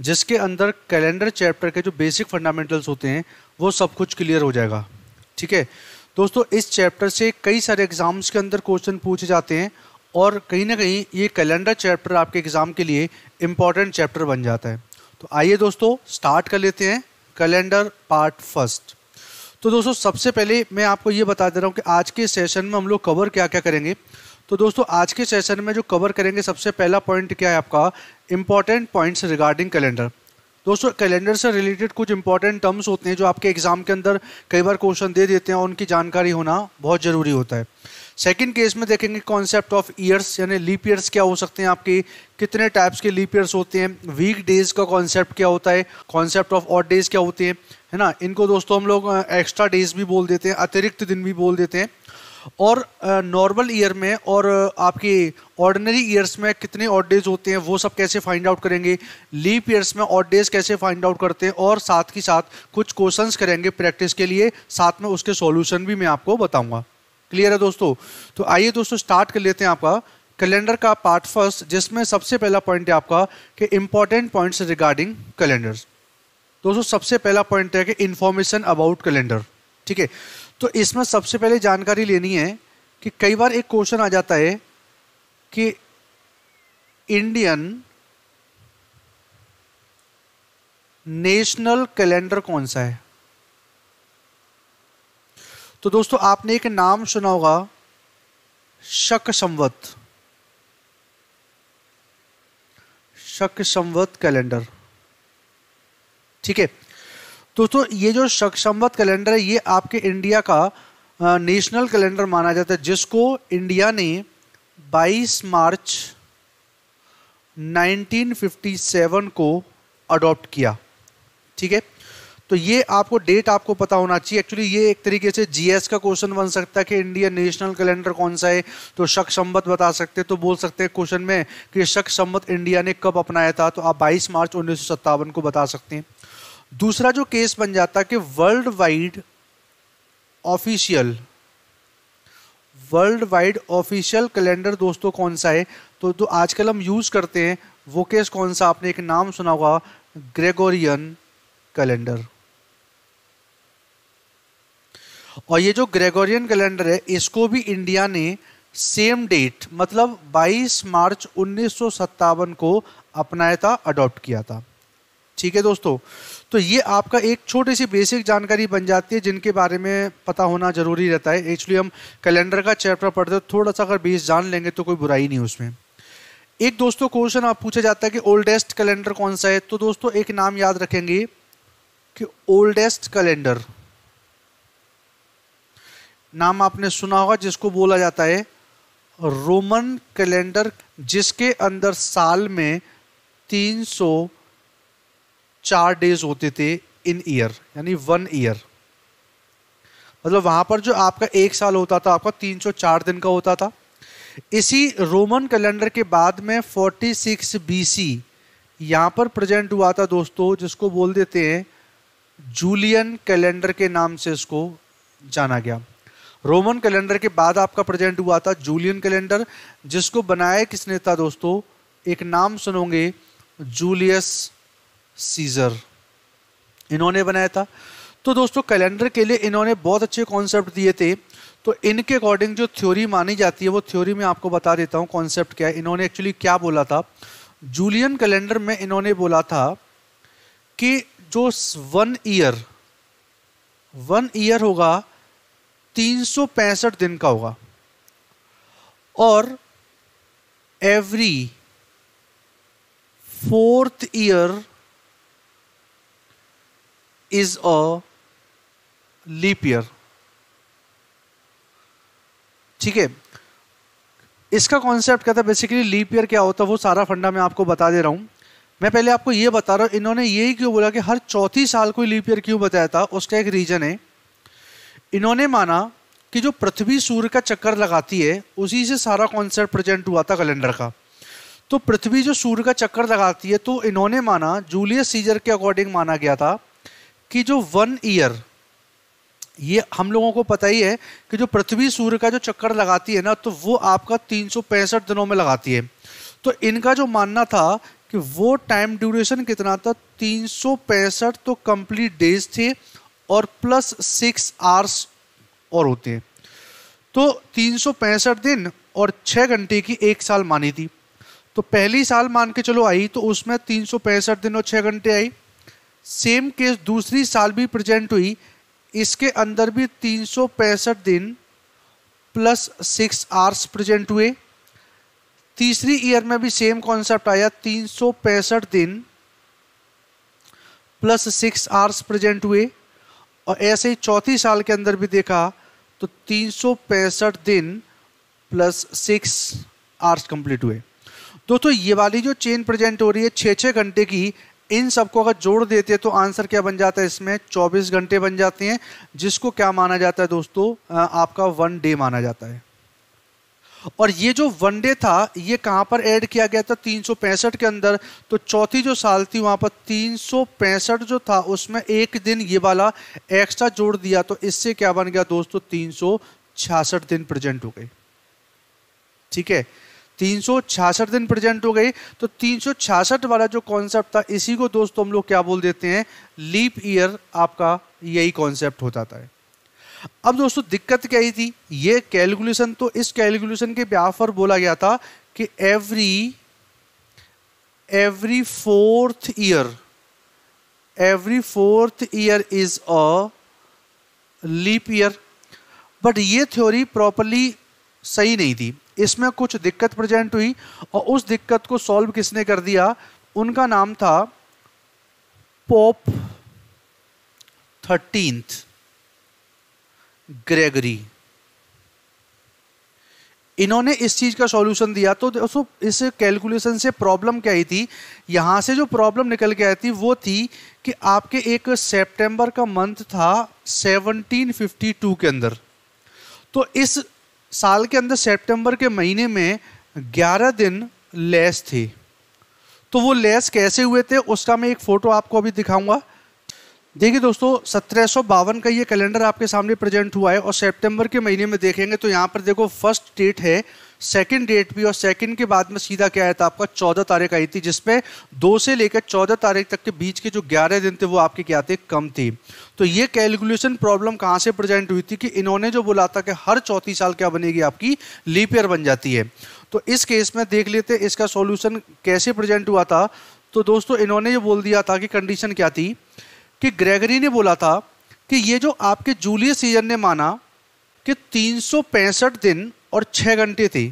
जिसके अंदर calendar chapter के जो बेसिक फंडामेंटल्स होते हैं वो सब कुछ क्लियर हो जाएगा ठीक है दोस्तों इस चैप्टर से कई सारे एग्ज़ाम्स के अंदर क्वेश्चन पूछे जाते हैं और कहीं ना कहीं ये कैलेंडर चैप्टर आपके एग्ज़ाम के लिए इम्पॉर्टेंट चैप्टर बन जाता है तो आइए दोस्तों स्टार्ट कर लेते हैं कैलेंडर पार्ट फर्स्ट तो दोस्तों सबसे पहले मैं आपको ये बता दे रहा हूँ कि आज के सेशन में हम लोग कवर क्या क्या करेंगे तो दोस्तों आज के सेशन में जो कवर करेंगे सबसे पहला पॉइंट क्या है आपका इंपॉर्टेंट पॉइंट्स रिगार्डिंग कैलेंडर दोस्तों कैलेंडर से रिलेटेड कुछ इंपॉर्टेंट टर्म्स होते हैं जो आपके एग्जाम के अंदर कई बार क्वेश्चन दे देते हैं और उनकी जानकारी होना बहुत ज़रूरी होता है सेकंड केस में देखेंगे कॉन्सेप्ट ऑफ ईयर्स यानी लीप ईयर्स क्या हो सकते हैं आपके कितने टाइप्स के लीप ईयर्स होते हैं वीक डेज का कॉन्सेप्ट क्या होता है कॉन्सेप्ट ऑफ ऑट डेज क्या होते हैं है ना इनको दोस्तों हम लोग एक्स्ट्रा डेज भी बोल देते हैं अतिरिक्त दिन भी बोल देते हैं और नॉर्मल ईयर में और आपके ऑर्डिनरी ईयर्स में कितने ऑड डेज होते हैं वो सब कैसे फाइंड आउट करेंगे लीप ईयर्स में ऑड डेज कैसे फाइंड आउट करते हैं और साथ ही साथ कुछ क्वेश्चंस करेंगे प्रैक्टिस के लिए साथ में उसके सॉल्यूशन भी मैं आपको बताऊंगा क्लियर है दोस्तों तो आइए दोस्तों स्टार्ट कर लेते हैं आपका कैलेंडर का पार्ट फर्स्ट जिसमें सबसे पहला पॉइंट है आपका कि इंपॉर्टेंट पॉइंट्स रिगार्डिंग कैलेंडर दोस्तों सबसे पहला पॉइंट है कि इन्फॉर्मेशन अबाउट कैलेंडर ठीक है तो इसमें सबसे पहले जानकारी लेनी है कि कई बार एक क्वेश्चन आ जाता है कि इंडियन नेशनल कैलेंडर कौन सा है तो दोस्तों आपने एक नाम सुना होगा शक संवत शक संवत कैलेंडर ठीक है दोस्तों ये जो संवत कैलेंडर है ये आपके इंडिया का नेशनल कैलेंडर माना जाता है जिसको इंडिया ने 22 मार्च 1957 को अडॉप्ट किया ठीक है तो ये आपको डेट आपको पता होना चाहिए एक्चुअली ये एक तरीके से जीएस का क्वेश्चन बन सकता है कि इंडिया नेशनल कैलेंडर कौन सा है तो शक संबत बता सकते हैं तो बोल सकते हैं क्वेश्चन में कि शक संबत इंडिया ने कब अपनाया था तो आप 22 मार्च उन्नीस को बता सकते हैं दूसरा जो केस बन जाता कि world wide official world wide official calendar दोस्तों कौन सा है तो जो तो आजकल हम यूज़ करते हैं वो केस कौन सा आपने एक नाम सुना होगा ग्रेगोरियन कैलेंडर और ये जो ग्रेगोरियन कैलेंडर है इसको भी इंडिया ने सेम डेट मतलब 22 मार्च उन्नीस को अपनाया था अडॉप्ट किया था ठीक है दोस्तों तो ये आपका एक छोटी सी बेसिक जानकारी बन जाती है जिनके बारे में पता होना ज़रूरी रहता है एक्चुअली हम कैलेंडर का चैप्टर पढ़ते हैं थोड़ा सा अगर बेस जान लेंगे तो कोई बुराई नहीं उसमें एक दोस्तों क्वेश्चन आप पूछा जाता है कि ओल्डेस्ट कैलेंडर कौन सा है तो दोस्तों एक नाम याद रखेंगे कि ओल्डेस्ट कैलेंडर नाम आपने सुना होगा जिसको बोला जाता है रोमन कैलेंडर जिसके अंदर साल में तीन सौ चार डेज होते थे इन ईयर यानी वन ईयर मतलब वहां पर जो आपका एक साल होता था आपका तीन सौ चार दिन का होता था इसी रोमन कैलेंडर के बाद में 46 सिक्स बी सी यहाँ पर प्रेजेंट हुआ था दोस्तों जिसको बोल देते हैं जूलियन कैलेंडर के नाम से इसको जाना गया रोमन कैलेंडर के बाद आपका प्रेजेंट हुआ था जूलियन कैलेंडर जिसको बनाया किसने था दोस्तों एक नाम सुनोगे जूलियस सीज़र इन्होंने बनाया था तो दोस्तों कैलेंडर के लिए इन्होंने बहुत अच्छे कॉन्सेप्ट दिए थे तो इनके अकॉर्डिंग जो थ्योरी मानी जाती है वो थ्योरी में आपको बता देता हूँ कॉन्सेप्ट क्या है इन्होंने एक्चुअली क्या बोला था जूलियन कैलेंडर में इन्होंने बोला था कि जो वन ईयर वन ईयर होगा तीन दिन का होगा और every fourth year is a leap year. ठीक है इसका कॉन्सेप्ट क्या था बेसिकली लीप ईयर क्या होता है वो सारा फंडा मैं आपको बता दे रहा हूँ मैं पहले आपको ये बता रहा हूँ इन्होंने यही क्यों बोला कि हर चौथी साल को लीप ईयर क्यों बताया था उसका एक रीजन है इन्होंने माना कि जो पृथ्वी सूर्य का चक्कर लगाती है उसी से सारा कॉन्सेप्ट प्रेजेंट हुआ था कैलेंडर का तो पृथ्वी जो सूर्य का चक्कर लगाती है तो इन्होंने माना जूलियस सीजर के अकॉर्डिंग माना गया था कि जो वन ईयर ये हम लोगों को पता ही है कि जो पृथ्वी सूर्य का जो चक्कर लगाती है ना तो वो आपका तीन दिनों में लगाती है तो इनका जो मानना था कि वो टाइम ड्यूरेशन कितना था तीन तो कंप्लीट डेज थे और प्लस सिक्स आवर्स और होते हैं तो तीन दिन और छः घंटे की एक साल मानी थी तो पहली साल मान के चलो आई तो उसमें तीन दिन और छः घंटे आई सेम केस दूसरी साल भी प्रेजेंट हुई इसके अंदर भी तीन दिन प्लस सिक्स आवर्स प्रेजेंट हुए तीसरी ईयर में भी सेम कॉन्सेप्ट आया तीन दिन प्लस सिक्स आवर्स प्रेजेंट हुए और ऐसे ही चौथी साल के अंदर भी देखा तो तीन दिन प्लस सिक्स आवर्स कंप्लीट हुए दोस्तों ये वाली जो चेन प्रेजेंट हो रही है छः छः घंटे की इन सबको अगर जोड़ देते हैं तो आंसर क्या बन जाता है इसमें 24 घंटे बन जाते हैं जिसको क्या माना जाता है दोस्तों आपका वन डे माना जाता है और ये जो वन डे था ये कहां पर ऐड किया गया था तीन के अंदर तो चौथी जो साल थी वहां पर तीन जो था उसमें एक दिन ये वाला एक्स्ट्रा जोड़ दिया तो इससे क्या बन गया दोस्तों तीन दिन प्रेजेंट हो गए ठीक है तीन दिन प्रेजेंट हो गए तो तीन वाला जो कॉन्सेप्ट था इसी को दोस्तों हम लोग क्या बोल देते हैं लीप ईयर आपका यही कॉन्सेप्ट हो जाता है अब दोस्तों दिक्कत क्या ही थी ये कैलकुलेशन तो इस कैलकुलेशन के ब्याह पर बोला गया था कि every every fourth year every fourth year is a leap year but ये थ्योरी प्रॉपरली सही नहीं थी इसमें कुछ दिक्कत प्रेजेंट हुई और उस दिक्कत को सॉल्व किसने कर दिया उनका नाम था पोप थर्टींथ ग्रेगरी इन्होंने इस चीज़ का सॉल्यूशन दिया तो दोस्तों इस कैलकुलेशन से प्रॉब्लम क्या आई थी यहां से जो प्रॉब्लम निकल के आई थी वो थी कि आपके एक सितंबर का मंथ था 1752 के अंदर तो इस साल के अंदर सितंबर के महीने में 11 दिन लेस थे तो वो लेस कैसे हुए थे उसका मैं एक फ़ोटो आपको अभी दिखाऊंगा देखिए दोस्तों सत्रह का ये कैलेंडर आपके सामने प्रेजेंट हुआ है और सितंबर के महीने में देखेंगे तो यहाँ पर देखो फर्स्ट डेट है सेकेंड डेट भी और सेकंड के बाद में सीधा क्या आया था तो आपका चौदह तारीख आई थी जिसमें दो से लेकर चौदह तारीख तक के बीच के जो ग्यारह दिन थे वो आपके क्या थे कम थी तो ये कैलकुलेशन प्रॉब्लम कहाँ से प्रेजेंट हुई थी कि इन्होंने जो बोला था कि हर चौथी साल क्या बनेगी आपकी लीपियर बन जाती है तो इस केस में देख लेते इसका सोल्यूशन कैसे प्रेजेंट हुआ था तो दोस्तों इन्होंने ये बोल दिया था कि कंडीशन क्या थी कि ग्रेगरी ने बोला था कि ये जो आपके जूलियस सीजन ने माना कि तीन दिन और छः घंटे थे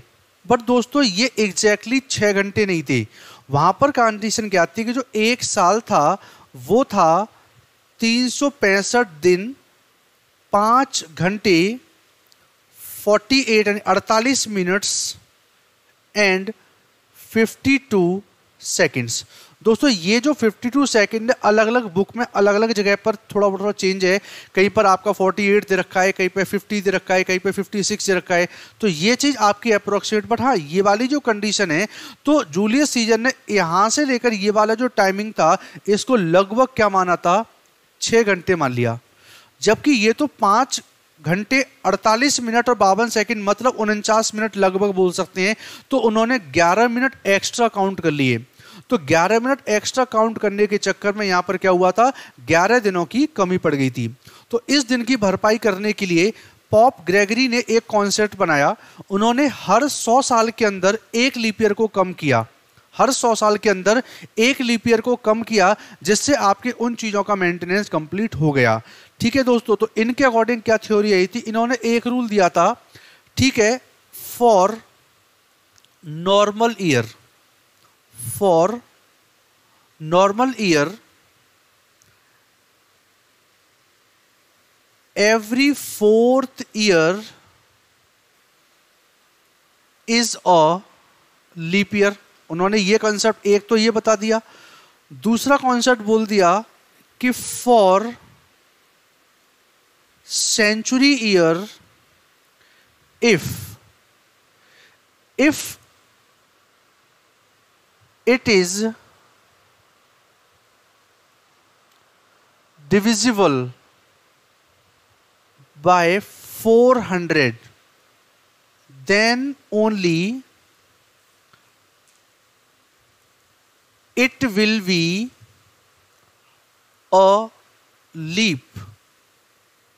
बट दोस्तों ये एग्जैक्टली छः घंटे नहीं थे वहाँ पर कंडीशन क्या थी कि जो एक साल था वो था तीन दिन पाँच घंटे 48 यानी अड़तालीस मिनट्स एंड 52 सेकंड्स दोस्तों ये जो 52 टू सेकेंड अलग अलग बुक में अलग अलग जगह पर थोड़ा थोड़ा चेंज है कहीं पर आपका 48 दे रखा है कहीं पर 50 दे रखा है कहीं पर 56 दे रखा है तो ये चीज़ आपकी अप्रोक्सीमेट बट हाँ ये वाली जो कंडीशन है तो जूलियस सीजन ने यहाँ से लेकर ये वाला जो टाइमिंग था इसको लगभग क्या माना था छः घंटे मान लिया जबकि ये तो पाँच घंटे 48 मिनट और बावन सेकंड मतलब उनचास मिनट लगभग बोल सकते हैं तो उन्होंने 11 मिनट एक्स्ट्रा काउंट कर लिए तो 11 मिनट एक्स्ट्रा काउंट करने के चक्कर में यहाँ पर क्या हुआ था 11 दिनों की कमी पड़ गई थी तो इस दिन की भरपाई करने के लिए पॉप ग्रेगरी ने एक कॉन्सेप्ट बनाया उन्होंने हर 100 साल के अंदर एक लीपियर को कम किया हर 100 साल के अंदर एक लीपियर को कम किया जिससे आपके उन चीज़ों का मेंटेनेंस कंप्लीट हो गया ठीक है दोस्तों तो इनके अकॉर्डिंग क्या थ्योरी आई थी इन्होंने एक रूल दिया था ठीक है for normal year for normal year every fourth year is a leap year उन्होंने ये कॉन्सेप्ट एक तो ये बता दिया दूसरा कॉन्सेप्ट बोल दिया कि for century year if if it is divisible by 400 then only it will be a leap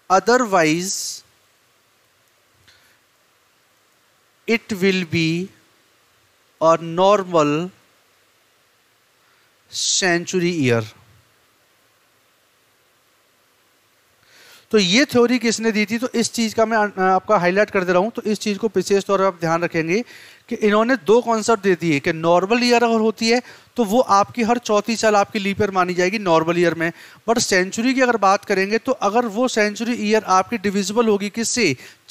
otherwise it will be a normal century year तो ये थ्योरी किसने दी थी तो इस चीज़ का मैं आपका हाईलाइट कर दे रहा हूँ तो इस चीज़ को विशेष तौर पर आप ध्यान रखेंगे कि इन्होंने दो कॉन्सेप्ट दे दिए कि नॉर्मल ईयर अगर होती है तो वो आपकी हर चौथी साल आपकी लीप ईयर मानी जाएगी नॉर्मल ईयर में बट सेंचुरी की अगर बात करेंगे तो अगर वो सेंचुरी ईयर आपकी डिविजिबल होगी किससे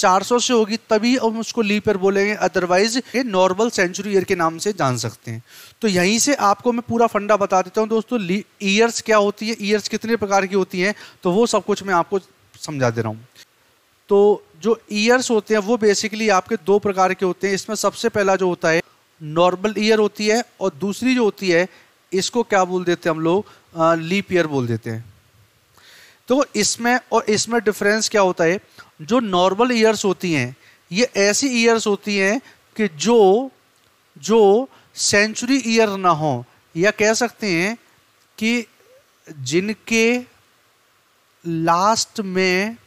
400 से होगी तभी हम उसको लीप ईयर बोलेंगे अदरवाइज ये नॉर्मल सेंचुरी ईयर के नाम से जान सकते हैं तो यहीं से आपको मैं पूरा फंडा बता देता हूँ दोस्तों ईयर्स क्या होती है ईयर्स कितने प्रकार की होती हैं तो वो सब कुछ मैं आपको समझा दे रहा हूँ तो जो ईयर्स होते हैं वो बेसिकली आपके दो प्रकार के होते हैं इसमें सबसे पहला जो होता है नॉर्मल ईयर होती है और दूसरी जो होती है इसको क्या बोल देते हैं हम लोग लीप ईयर बोल देते हैं तो इसमें और इसमें डिफरेंस क्या होता है जो नॉर्मल ईयर्स होती हैं ये ऐसी ईयर्स होती हैं कि जो जो सेंचुरी ईयर ना हो या कह सकते हैं कि जिनके लास्ट में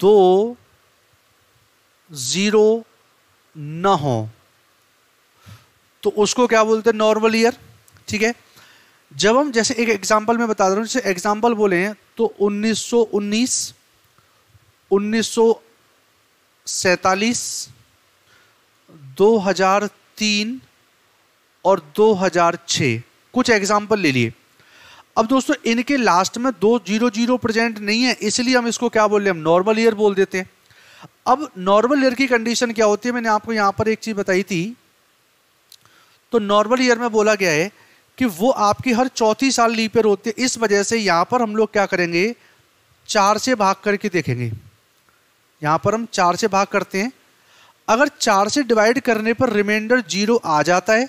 दो ज़ीरो न हो तो उसको क्या बोलते हैं नॉर्मल ईयर ठीक है जब हम जैसे एक एग्जाम्पल में बता रहा हूं जैसे एग्जाम्पल बोले हैं तो 1919 1947 2003 और 2006 कुछ एग्जाम्पल ले लिए अब दोस्तों इनके लास्ट में दो जीरो जीरो प्रेजेंट नहीं है इसलिए हम इसको क्या बोल रहे हम नॉर्मल ईयर बोल देते हैं अब नॉर्मल ईयर की कंडीशन क्या होती है मैंने आपको यहां पर एक चीज़ बताई थी तो नॉर्मल ईयर में बोला गया है कि वो आपकी हर चौथी साल लीप ईयर होती है इस वजह से यहां पर हम लोग क्या करेंगे चार से भाग करके देखेंगे यहां पर हम चार से भाग करते हैं अगर चार से डिवाइड करने पर रिमाइंडर जीरो आ जाता है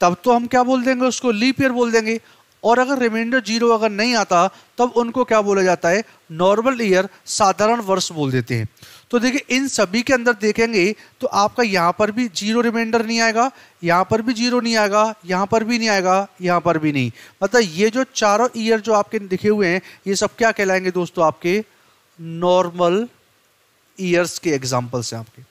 तब तो हम क्या बोल देंगे उसको लीप ईयर बोल देंगे और अगर रिमाइंडर जीरो अगर नहीं आता तब उनको क्या बोला जाता है नॉर्मल ईयर साधारण वर्ष बोल देते हैं तो देखिए इन सभी के अंदर देखेंगे तो आपका यहाँ पर भी जीरो रिमाइंडर नहीं आएगा यहाँ पर भी जीरो नहीं आएगा यहाँ पर भी नहीं आएगा यहाँ पर भी नहीं मतलब ये जो चारों ईयर जो आपके दिखे हुए हैं ये सब क्या कहलाएंगे दोस्तों आपके नॉर्मल ईयर्स के एग्जाम्पल्स हैं आपके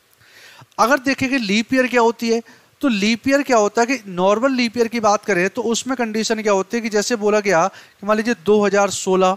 अगर देखेंगे लीप ईयर क्या होती है तो लीप ईयर क्या होता है कि नॉर्मल लीप ईयर की बात करें तो उसमें कंडीशन क्या होती है कि जैसे बोला गया कि मान लीजिए 2016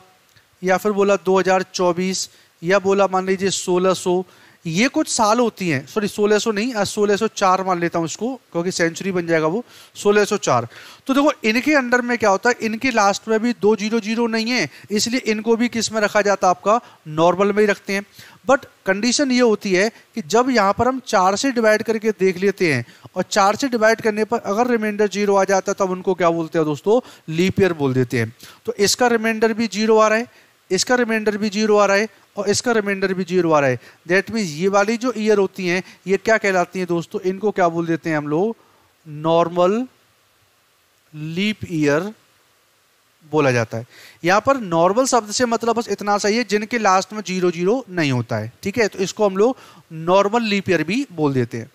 या फिर बोला 2024 या बोला मान लीजिए 1600 ये कुछ साल होती हैं सॉरी 1600 नहीं सोलह सो चार मान लेता हूँ इसको क्योंकि सेंचुरी बन जाएगा वो 1604 तो देखो इनके अंडर में क्या होता है इनके लास्ट में भी दो जीरो जीरो नहीं है इसलिए इनको भी किस में रखा जाता है आपका नॉर्मल में ही रखते हैं बट कंडीशन ये होती है कि जब यहाँ पर हम चार से डिवाइड करके देख लेते हैं और चार से डिवाइड करने पर अगर रिमाइंडर जीरो आ जाता है तब उनको क्या बोलते हैं दोस्तों लीपियर बोल देते हैं तो इसका रिमाइंडर भी जीरो आ रहा है इसका रिमाइंडर भी जीरो आ रहा है और इसका रिमाइंडर भी जीरो आ रहा है दैट मीन्स ये वाली जो ईयर होती हैं ये क्या कहलाती हैं दोस्तों इनको क्या बोल देते हैं हम लोग नॉर्मल लीप ईयर बोला जाता है यहाँ पर नॉर्मल शब्द से मतलब बस इतना सही है जिनके लास्ट में जीरो जीरो नहीं होता है ठीक है तो इसको हम लोग नॉर्मल लीप ईयर भी बोल देते हैं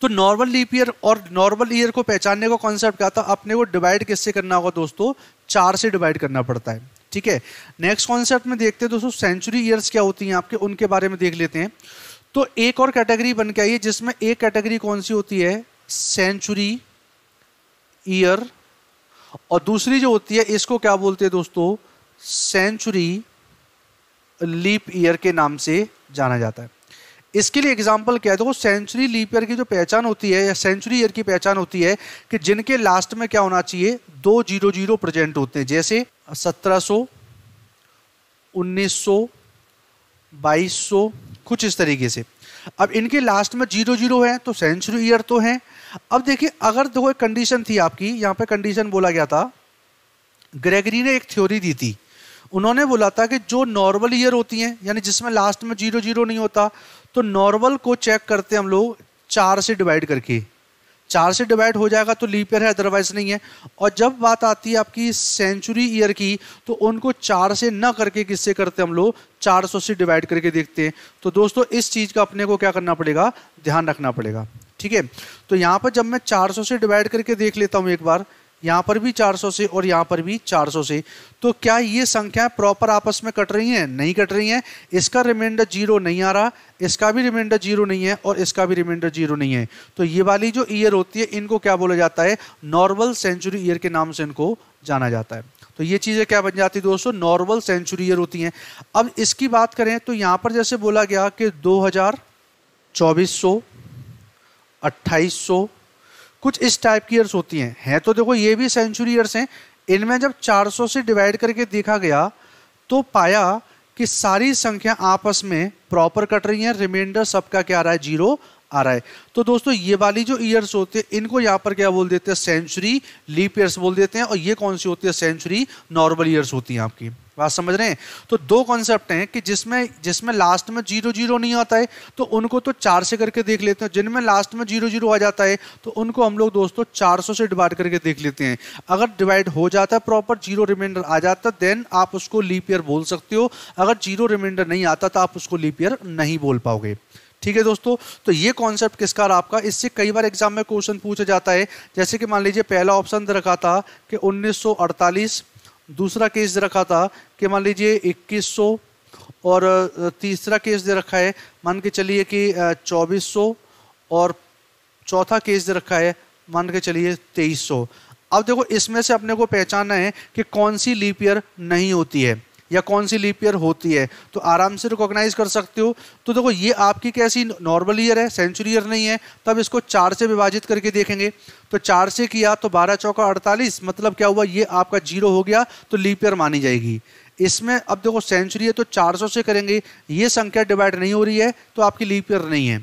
तो नॉर्मल लीप ईयर और नॉर्मल ईयर को पहचानने का कॉन्सेप्ट क्या था अपने को डिवाइड किससे करना होगा दोस्तों चार से डिवाइड करना पड़ता है ठीक है नेक्स्ट कॉन्सेप्ट में देखते हैं दोस्तों सेंचुरी ईयर्स क्या होती हैं आपके उनके बारे में देख लेते हैं तो एक और कैटेगरी बन के आई है जिसमें एक कैटेगरी कौन सी होती है सेंचुरी ईयर और दूसरी जो होती है इसको क्या बोलते हैं दोस्तों सेंचुरी लीप ईयर के नाम से जाना जाता है इसके लिए एग्जाम्पल क्या है देखो सेंचुरी लीप ईयर की जो पहचान होती है या सेंचुरी ईयर की पहचान होती है कि जिनके लास्ट में क्या होना चाहिए दो जीरो जीरो प्रेजेंट होते हैं जैसे सत्रह सौ उन्नीस सौ बाईस सौ कुछ इस तरीके से अब इनके लास्ट में जीरो जीरो है तो सेंचुरी ईयर तो है अब देखिए अगर देखो एक कंडीशन थी आपकी यहाँ पे कंडीशन बोला गया था ग्रेगरी ने एक थ्योरी दी थी उन्होंने बोला था कि जो नॉर्मल ईयर होती हैं यानी जिसमें लास्ट में जीरो जीरो नहीं होता तो नॉर्मल को चेक करते हम लोग चार से डिवाइड करके चार से डिवाइड हो जाएगा तो लीप ईयर है अदरवाइज नहीं है और जब बात आती है आपकी सेंचुरी ईयर की तो उनको चार से ना करके किससे करते हम लोग चार सौ से डिवाइड करके देखते हैं तो दोस्तों इस चीज़ का अपने को क्या करना पड़ेगा ध्यान रखना पड़ेगा ठीक है तो यहाँ पर जब मैं चार सौ से डिवाइड करके देख लेता हूँ एक बार यहाँ पर भी 400 से और यहाँ पर भी 400 से तो क्या ये संख्याएं प्रॉपर आपस में कट रही हैं नहीं कट रही हैं इसका रिमाइंडर जीरो नहीं आ रहा इसका भी रिमाइंडर जीरो नहीं है और इसका भी रिमाइंडर जीरो नहीं है तो ये वाली जो ईयर होती है इनको क्या बोला जाता है नॉर्मल सेंचुरी ईयर के नाम से इनको जाना जाता है तो ये चीज़ें क्या बन जाती है दोस्तों नॉर्मल सेंचुरी ईयर होती हैं अब इसकी बात करें तो यहाँ पर जैसे बोला गया कि दो हज़ार चौबीस सौ अट्ठाईस सौ कुछ इस टाइप की ईयर्स होती हैं हैं तो देखो ये भी सेंचुरी ईयर्स हैं इनमें जब 400 से डिवाइड करके देखा गया तो पाया कि सारी संख्या आपस में प्रॉपर कट रही हैं रिमाइंडर सबका क्या आ रहा है जीरो आ रहा है तो दोस्तों ये वाली जो ईयर्स होते हैं इनको यहाँ पर क्या बोल देते हैं सेंचुरी लीप ईयर्स बोल देते हैं और ये कौन सी होती है सेंचुरी नॉर्मल ईयर्स होती हैं आपकी बात समझ रहे हैं तो दो कॉन्सेप्ट हैं कि जिसमें जिसमें लास्ट में जीरो जीरो नहीं आता है तो उनको तो चार से करके देख लेते हैं जिनमें लास्ट में जीरो जीरो आ जाता है तो उनको हम लोग दोस्तों चार सौ से डिवाइड करके देख लेते हैं अगर डिवाइड हो जाता है प्रॉपर जीरो रिमाइंडर आ जाता देन आप उसको लीप ईयर बोल सकते हो अगर जीरो रिमाइंडर नहीं आता तो आप उसको लीप ईयर नहीं बोल पाओगे ठीक है दोस्तों तो ये कॉन्सेप्ट किसका आपका इससे कई बार एग्जाम में क्वेश्चन पूछा जाता है जैसे कि मान लीजिए पहला ऑप्शन रखा था कि अड़तालीस दूसरा केस दे रखा था कि मान लीजिए 2100 और तीसरा केस दे रखा है मान के चलिए कि 2400 और चौथा केस दे रखा है मान के चलिए 2300 अब देखो इसमें से अपने को पहचानना है कि कौन सी लीप ईयर नहीं होती है या कौन सी लीप ईयर होती है तो आराम से रिकॉग्नाइज कर सकते हो तो देखो ये आपकी कैसी नॉर्मल ईयर है सेंचुरी ईयर नहीं है तब इसको चार से विभाजित करके देखेंगे तो चार से किया तो बारह चौका अड़तालीस मतलब क्या हुआ ये आपका जीरो हो गया तो लीप ईयर मानी जाएगी इसमें अब देखो सेंचुरी है तो 400 से करेंगे ये संख्या डिवाइड नहीं हो रही है तो आपकी लीप ईयर नहीं है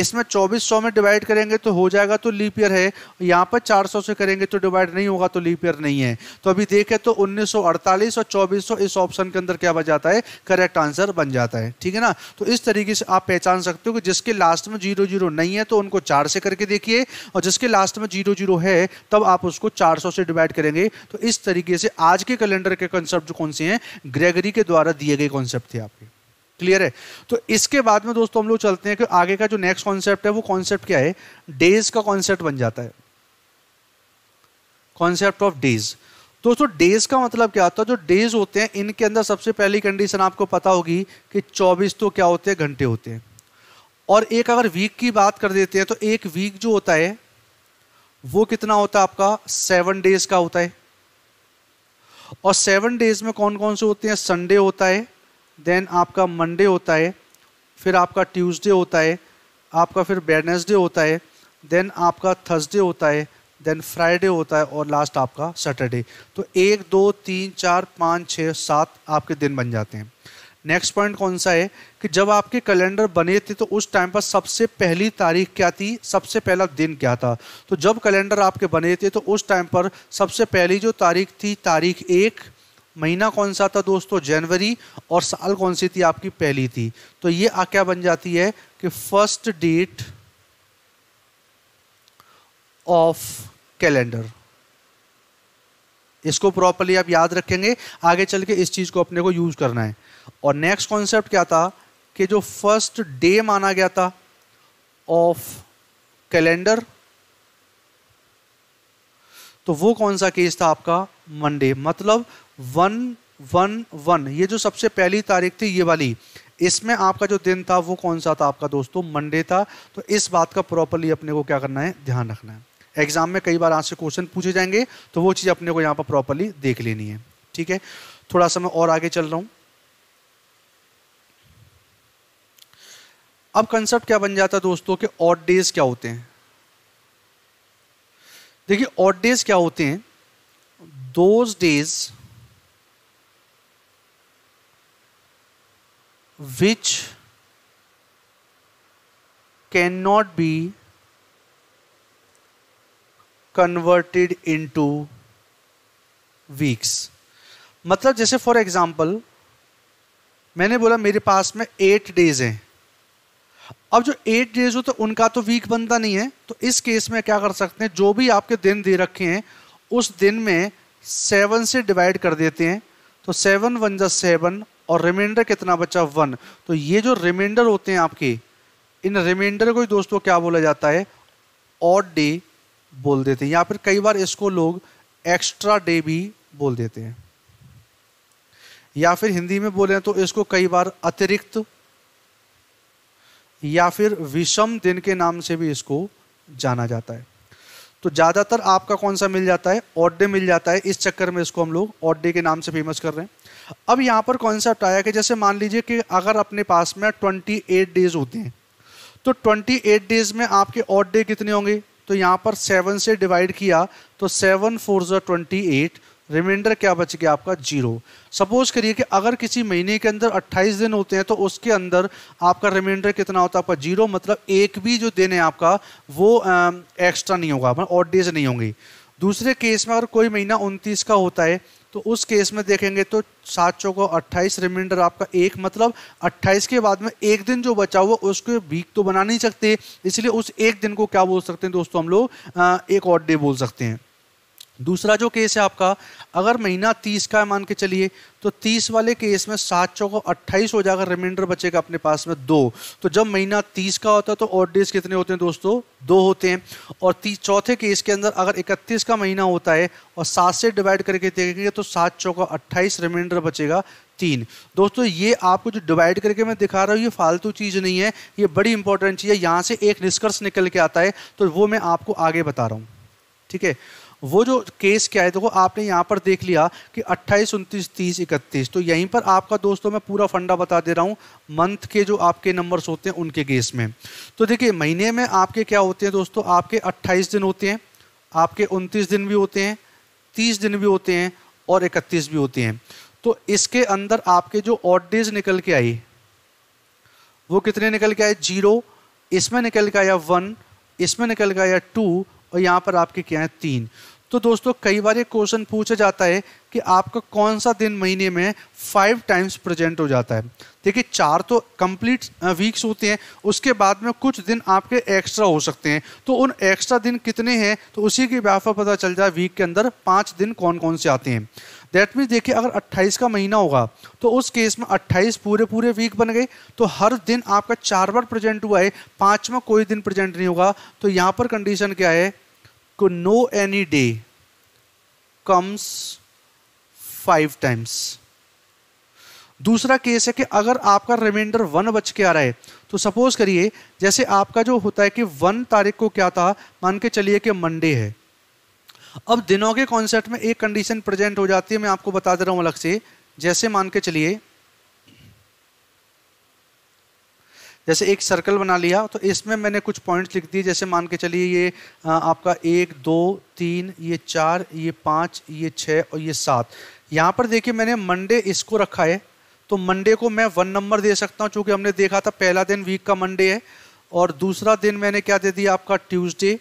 इसमें 2400 में डिवाइड करेंगे तो हो जाएगा तो लीप ईयर है यहाँ पर 400 से करेंगे तो डिवाइड नहीं होगा तो लीप ईयर नहीं है तो अभी देखें तो 1948 और 2400 इस ऑप्शन के अंदर क्या बन जाता है करेक्ट आंसर बन जाता है ठीक है ना तो इस तरीके से आप पहचान सकते हो कि जिसके लास्ट में जीरो जीरो नहीं है तो उनको चार से करके देखिए और जिसके लास्ट में जीरो जीरो है तब आप उसको सौ से डिवाइड करेंगे तो इस तरीके से आज के कैलेंडर के कॉन्सेप्ट जो कौन से हैं ग्रेगरी के द्वारा दिए गए कॉन्सेप्ट थे आपके क्लियर है तो इसके बाद में दोस्तों हम लोग चलते हैं कि आगे का जो नेक्स्ट कॉन्सेप्ट है वो कॉन्सेप्ट क्या है डेज का कॉन्सेप्ट बन जाता है कॉन्सेप्ट ऑफ डेज दोस्तों डेज का मतलब क्या होता है जो डेज होते हैं इनके अंदर सबसे पहली कंडीशन आपको पता होगी कि 24 तो क्या होते हैं घंटे होते हैं और एक अगर वीक की बात कर देते हैं तो एक वीक जो होता है वो कितना होता है आपका सेवन डेज का होता है और सेवन डेज में कौन कौन से होते हैं संडे होता है देन आपका मंडे होता है फिर आपका ट्यूसडे होता है आपका फिर वेडनेसडे होता है देन आपका थर्सडे होता है देन फ्राइडे होता है और लास्ट आपका सैटरडे तो एक दो तीन चार पाँच छः सात आपके दिन बन जाते हैं नेक्स्ट पॉइंट कौन सा है कि जब आपके कैलेंडर बने थे तो उस टाइम पर सबसे पहली तारीख क्या थी सबसे पहला दिन क्या था तो जब कैलेंडर आपके बने थे तो उस टाइम पर सबसे पहली जो तारीख थी तारीख एक महीना कौन सा था दोस्तों जनवरी और साल कौन सी थी आपकी पहली थी तो ये आ क्या बन जाती है कि फर्स्ट डेट ऑफ कैलेंडर इसको प्रॉपरली आप याद रखेंगे आगे चल के इस चीज़ को अपने को यूज करना है और नेक्स्ट कॉन्सेप्ट क्या था कि जो फर्स्ट डे माना गया था ऑफ कैलेंडर तो वो कौन सा केस था आपका मंडे मतलब वन वन वन ये जो सबसे पहली तारीख थी ये वाली इसमें आपका जो दिन था वो कौन सा था आपका दोस्तों मंडे था तो इस बात का प्रॉपरली अपने को क्या करना है ध्यान रखना है एग्जाम में कई बार आपसे क्वेश्चन पूछे जाएंगे तो वो चीज़ अपने को यहाँ पर प्रॉपरली देख लेनी है ठीक है थोड़ा सा मैं और आगे चल रहा हूँ अब कंसेप्ट क्या बन जाता है दोस्तों के ऑट डेज क्या होते हैं देखिए ऑट डेज क्या होते हैं those days which cannot be converted into weeks मतलब जैसे फॉर एग्जाम्पल मैंने बोला मेरे पास में एट डेज है अब जो एट डेज हो तो उनका तो वीक बनता नहीं है तो इस केस में क्या कर सकते हैं जो भी आपके दिन दे रखे हैं उस दिन में सेवन से डिवाइड कर देते हैं तो सेवन वन जा सेवन और रिमाइंडर कितना बचा वन तो ये जो रिमाइंडर होते हैं आपके इन रिमाइंडर को ही दोस्तों क्या बोला जाता है ऑड डे बोल देते हैं या फिर कई बार इसको लोग एक्स्ट्रा डे भी बोल देते हैं या फिर हिंदी में बोले तो इसको कई बार अतिरिक्त या फिर विषम दिन के नाम से भी इसको जाना जाता है तो ज़्यादातर आपका कौन सा मिल जाता है ऑड्डे मिल जाता है इस चक्कर में इसको हम लोग ऑड्डे के नाम से फेमस कर रहे हैं अब यहाँ पर कॉन्सेप्ट आया कि जैसे मान लीजिए कि अगर अपने पास में ट्वेंटी एट डेज होते हैं तो ट्वेंटी एट डेज में आपके ऑड डे कितने होंगे तो यहाँ पर सेवन से डिवाइड किया तो सेवन फोर ज़ा ट्वेंटी एट रिमाइंडर क्या बच गया आपका जीरो सपोज करिए कि अगर किसी महीने के अंदर 28 दिन होते हैं तो उसके अंदर आपका रिमाइंडर कितना होता है आपका जीरो मतलब एक भी जो दिन है आपका वो एक्स्ट्रा नहीं होगा मतलब ऑड डेज नहीं होंगी दूसरे केस में अगर कोई महीना उनतीस का होता है तो उस केस में देखेंगे तो सात सौ को अट्ठाईस रिमाइंडर आपका एक मतलब अट्ठाईस के बाद में एक दिन जो बचा हुआ उसको वीक तो बना नहीं सकते इसलिए उस एक दिन को क्या बोल सकते हैं दोस्तों हम लोग एक और डे बोल सकते हैं दूसरा जो केस है आपका अगर महीना तीस का मान के चलिए तो तीस वाले केस में सात चौको अट्ठाईस हो जाएगा रिमाइंडर बचेगा अपने पास में दो तो जब महीना तीस का होता है तो ऑड डेज कितने होते हैं दोस्तों दो होते हैं और चौथे केस के अंदर अगर इकतीस का महीना होता है और सात से डिवाइड करके देखेंगे तो सात चौको अट्ठाईस रिमाइंडर बचेगा तीन दोस्तों ये आपको जो डिवाइड करके मैं दिखा रहा हूँ ये फालतू चीज़ नहीं है ये बड़ी इंपॉर्टेंट चीज़ है यहाँ से एक निष्कर्ष निकल के आता है तो वो मैं आपको आगे बता रहा हूँ ठीक है वो जो केस क्या है देखो तो आपने यहाँ पर देख लिया कि अट्ठाईस उनतीस तीस इकतीस तो यहीं पर आपका दोस्तों मैं पूरा फंडा बता दे रहा हूँ मंथ के जो आपके नंबर्स होते हैं उनके केस में तो देखिए महीने में आपके क्या होते हैं दोस्तों आपके 28 दिन होते हैं आपके 29 दिन भी होते हैं तीस दिन भी होते हैं और इकतीस भी होते हैं तो इसके अंदर आपके जो ऑड डेज निकल के आई वो कितने निकल के आए जीरो इसमें निकल के आया वन इसमें निकल के आया टू और यहाँ पर आपके क्या है तीन तो दोस्तों कई बार ये क्वेश्चन पूछा जाता है कि आपका कौन सा दिन महीने में फाइव टाइम्स प्रेजेंट हो जाता है देखिए चार तो कंप्लीट वीक्स होते हैं उसके बाद में कुछ दिन आपके एक्स्ट्रा हो सकते हैं तो उन एक्स्ट्रा दिन कितने हैं तो उसी के ब्याह पता चल जाए वीक के अंदर पाँच दिन कौन कौन से आते हैं दैट मीन्स देखिए अगर 28 का महीना होगा तो उस केस में 28 पूरे पूरे वीक बन गए तो हर दिन आपका चार बार प्रेजेंट हुआ है पाँचवा कोई दिन प्रेजेंट नहीं होगा तो यहाँ पर कंडीशन क्या है को no any day comes five times दूसरा केस है कि अगर आपका रिमाइंडर वन बच के आ रहा है तो सपोज करिए जैसे आपका जो होता है कि वन तारीख को क्या था मान के चलिए कि मंडे है अब दिनों के कॉन्सेप्ट में एक कंडीशन प्रेजेंट हो जाती है मैं आपको बता दे रहा हूं अलग से जैसे मान के चलिए जैसे एक सर्कल बना लिया तो इसमें मैंने कुछ पॉइंट्स लिख दिए जैसे मान के चलिए ये आपका एक दो तीन ये चार ये पाँच ये छः और ये सात यहाँ पर देखिए मैंने मंडे इसको रखा है तो मंडे को मैं वन नंबर दे सकता हूँ चूँकि हमने देखा था पहला दिन वीक का मंडे है और दूसरा दिन मैंने क्या दे दिया आपका ट्यूसडे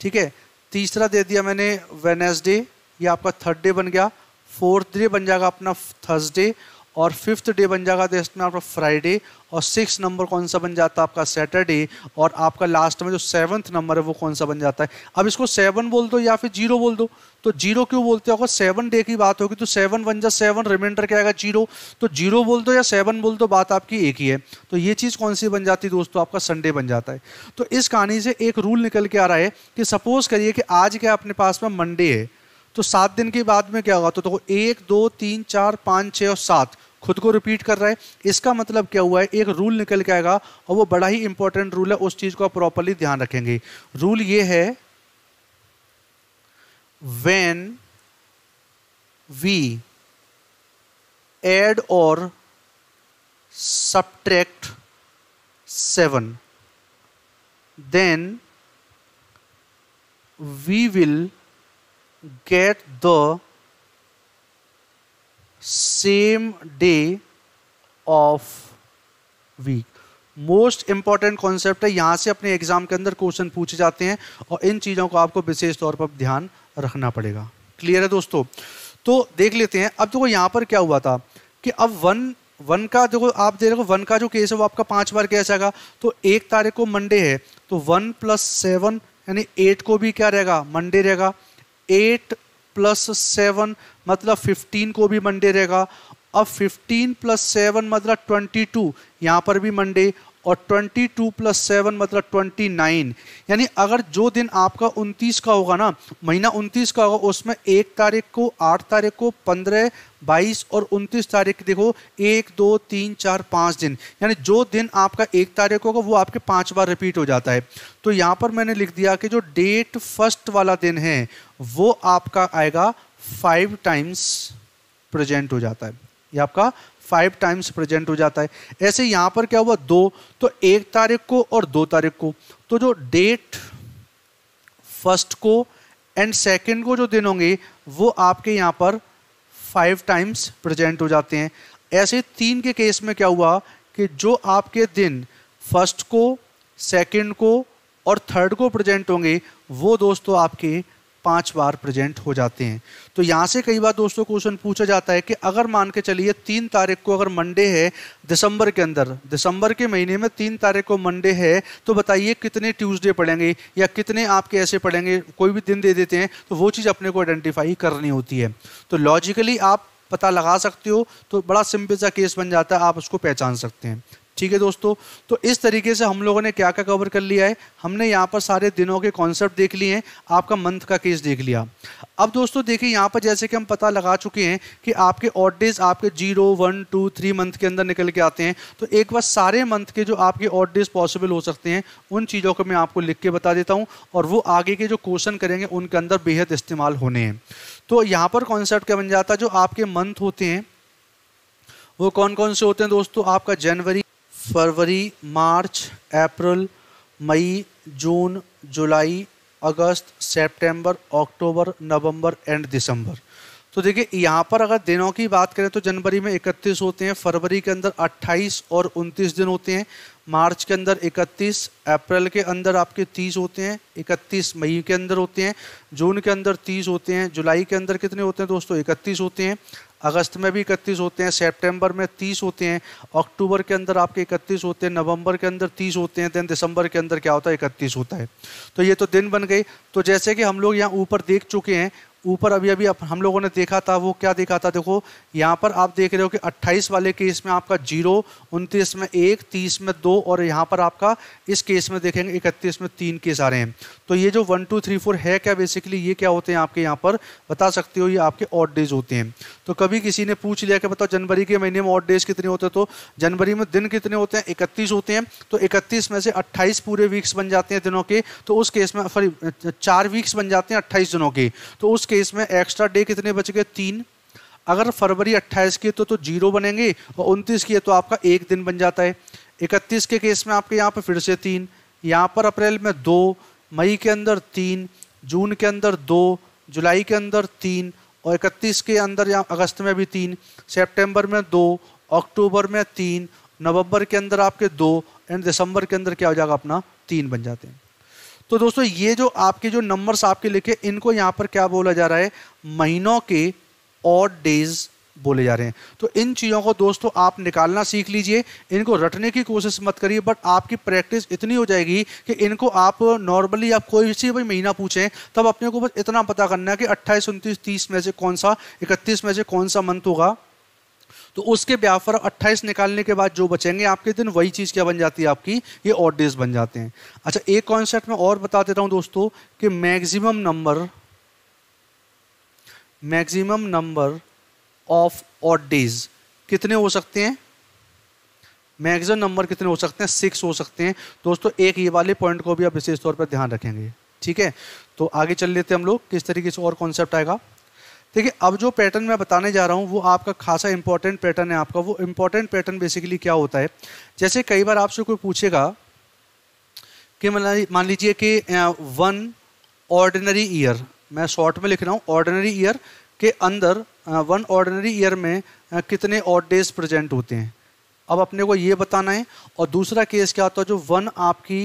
ठीक है तीसरा दे दिया मैंने वेनेसडे ये आपका थर्ड डे बन गया फोर्थ डे बन जाएगा अपना थर्सडे और फिफ्थ डे बन जाएगा देश तो में आपका फ्राइडे और सिक्स नंबर कौन सा बन जाता है आपका सैटरडे और आपका लास्ट में जो सेवन्थ नंबर है वो कौन सा बन जाता है अब इसको सेवन बोल दो या फिर जीरो बोल दो तो जीरो क्यों बोलते हो अगर सेवन डे की बात होगी तो सेवन वन जा सेवन रिमाइंडर क्या आएगा जीरो तो जीरो बोल दो या सेवन बोल दो बात आपकी एक ही है तो ये चीज़ कौन सी बन जाती है दोस्तों आपका संडे बन जाता है तो इस कहानी से एक रूल निकल के आ रहा है कि सपोज़ करिए कि आज क्या अपने पास में मंडे है तो सात दिन के बाद में क्या होगा तो देखो तो एक दो तीन चार पाँच छः और सात खुद को रिपीट कर रहा है इसका मतलब क्या हुआ है एक रूल निकल के आएगा और वो बड़ा ही इंपॉर्टेंट रूल है उस चीज़ को आप प्रॉपरली ध्यान रखेंगे रूल ये है वेन वी एड और subtract seven then we will get the same day of week most important concept है यहां से अपने एग्जाम के अंदर क्वेश्चन पूछे जाते हैं और इन चीज़ों को आपको विशेष तौर पर ध्यान रखना पड़ेगा क्लियर है दोस्तों तो देख लेते हैं अब देखो तो पर क्या हुआ था कि अब वन वन का देखो आप देखो वन का जो केस है वो आपका पांच बार कैसा आएगा तो एक तारीख को मंडे है तो वन प्लस सेवन यानी एट को भी क्या रहेगा मंडे रहेगा एट प्लस सेवन मतलब फिफ्टीन को भी मंडे रहेगा अब फिफ्टीन प्लस सेवन मतलब ट्वेंटी टू यहाँ पर भी मंडे और 22 प्लस सेवन मतलब 29 यानी अगर जो दिन आपका 29 का होगा ना महीना 29 का होगा उसमें एक तारीख को आठ तारीख को पंद्रह बाईस और उनतीस तारीख देखो एक दो तीन चार पाँच दिन यानी जो दिन आपका एक तारीख होगा वो आपके पांच बार रिपीट हो जाता है तो यहाँ पर मैंने लिख दिया कि जो डेट फर्स्ट वाला दिन है वो आपका आएगा फाइव टाइम्स प्रेजेंट हो जाता है ये आपका फाइव टाइम्स प्रेजेंट हो जाता है ऐसे यहाँ पर क्या हुआ दो तो एक तारीख को और दो तारीख को तो जो डेट फर्स्ट को एंड सेकंड को जो दिन होंगे वो आपके यहाँ पर फाइव टाइम्स प्रेजेंट हो जाते हैं ऐसे तीन के केस में क्या हुआ कि जो आपके दिन फर्स्ट को सेकंड को और थर्ड को प्रेजेंट होंगे वो दोस्तों आपके पांच बार प्रेजेंट हो जाते हैं तो यहाँ से कई बार दोस्तों क्वेश्चन पूछा जाता है कि अगर मान के चलिए तीन तारीख को अगर मंडे है दिसंबर के अंदर दिसंबर के महीने में तीन तारीख को मंडे है तो बताइए कितने ट्यूसडे पड़ेंगे या कितने आपके ऐसे पड़ेंगे कोई भी दिन दे देते हैं तो वो चीज़ अपने को आइडेंटिफाई करनी होती है तो लॉजिकली आप पता लगा सकते हो तो बड़ा सिंपल सा केस बन जाता है आप उसको पहचान सकते हैं ठीक है दोस्तों तो इस तरीके से हम लोगों ने क्या क्या कवर कर लिया है हमने यहाँ पर सारे दिनों के कॉन्सेप्ट देख लिए हैं आपका मंथ का केस देख लिया अब दोस्तों देखिए यहाँ पर जैसे कि हम पता लगा चुके हैं कि आपके ऑड डेज आपके zero one two three month के अंदर निकल के आते हैं तो एक बार सारे मंथ के जो आपके ऑड डेज पॉसिबल हो सकते हैं उन चीज़ों को मैं आपको लिख के बता देता हूँ और वो आगे के जो क्वेश्चन करेंगे उनके अंदर बेहद इस्तेमाल होने हैं तो यहाँ पर कॉन्सेप्ट क्या बन जाता है जो आपके मंथ होते हैं वो कौन कौन से होते हैं दोस्तों आपका जनवरी फरवरी मार्च अप्रैल मई जून जुलाई अगस्त सितंबर, अक्टूबर नवंबर एंड दिसंबर तो देखिए यहाँ पर अगर दिनों की बात करें तो जनवरी में 31 होते हैं फरवरी के अंदर 28 और 29 दिन होते हैं मार्च के अंदर 31 अप्रैल के अंदर आपके 30 होते हैं 31 मई के अंदर होते हैं जून के अंदर 30 होते हैं जुलाई के अंदर कितने होते हैं दोस्तों 31 होते हैं अगस्त में भी इकतीस होते हैं सितंबर में तीस होते हैं अक्टूबर के अंदर आपके इकतीस होते हैं नवंबर के अंदर तीस होते हैं देन दिसंबर के अंदर क्या होता है इकतीस होता है तो ये तो दिन बन गए तो जैसे कि हम लोग यहाँ ऊपर देख चुके हैं ऊपर अभी अभी हम लोगों ने देखा था वो क्या देखा था देखो यहाँ पर आप देख रहे हो कि 28 वाले केस में आपका जीरो उनतीस में एक तीस में दो और यहाँ पर आपका इस केस में देखेंगे इकतीस में तीन केस आ रहे हैं तो ये जो वन टू थ्री फोर है क्या बेसिकली ये क्या होते हैं आपके यहाँ पर बता सकते हो ये आपके ऑट डेज होते हैं तो कभी किसी ने पूछ लिया कि बताओ जनवरी के महीने में ऑट डेज कितने होते हैं तो जनवरी में दिन कितने होते हैं इकतीस होते हैं तो इकतीस में से अट्ठाईस पूरे वीक्स बन जाते हैं दिनों के तो उस केस में सॉरी चार वीक्स बन जाते हैं अट्ठाईस दिनों के तो उस केस में एक्स्ट्रा डे कितने बच गए तीन अगर फरवरी 28 की तो तो जीरो बनेंगे और 29 की है तो आपका एक दिन बन जाता है 31 के केस में आपके यहाँ पर फिर से तीन यहाँ पर अप्रैल में दो मई के अंदर तीन जून के अंदर दो जुलाई के अंदर तीन और इकतीस के अंदर या अगस्त में भी तीन सेप्टेम्बर में दो अक्टूबर में तीन नवंबर के अंदर आपके दो एंड दिसंबर के अंदर क्या हो जाएगा अपना तीन बन जाते हैं तो दोस्तों ये जो आपके जो नंबर्स आपके लिखे इनको यहाँ पर क्या बोला जा रहा है महीनों के और डेज बोले जा रहे हैं तो इन चीज़ों को दोस्तों आप निकालना सीख लीजिए इनको रटने की कोशिश मत करिए बट आपकी प्रैक्टिस इतनी हो जाएगी कि इनको आप नॉर्मली आप कोई सी भी महीना पूछें तब अपने को बस इतना पता करना है कि अट्ठाईस उनतीस तीस में से कौन सा इकतीस में से कौन सा मंथ होगा तो उसके ब्याफर 28 निकालने के बाद जो बचेंगे आपके दिन वही चीज़ क्या बन जाती है आपकी ये ऑड डेज बन जाते हैं अच्छा एक कॉन्सेप्ट मैं और बता देता हूँ दोस्तों कि maximum number maximum number of odd days कितने हो सकते हैं मैक्सिमम नंबर कितने हो सकते हैं सिक्स हो सकते हैं दोस्तों एक ये वाले पॉइंट को भी आप विशेष तौर पर ध्यान रखेंगे ठीक है तो आगे चल लेते हैं हम लोग किस तरीके से और कॉन्सेप्ट आएगा देखिए अब जो पैटर्न मैं बताने जा रहा हूँ वो आपका खासा इंपॉर्टेंट पैटर्न है आपका वो इंपॉर्टेंट पैटर्न बेसिकली क्या होता है जैसे कई बार आपसे कोई पूछेगा कि मान लीजिए कि वन ऑर्डिनरी ईयर मैं शॉर्ट में लिख रहा हूँ ऑर्डिनरी ईयर के अंदर वन ऑर्डिनरी ईयर में कितने ऑड डेज प्रजेंट होते हैं अब अपने को ये बताना है और दूसरा केस क्या होता है जो वन आपकी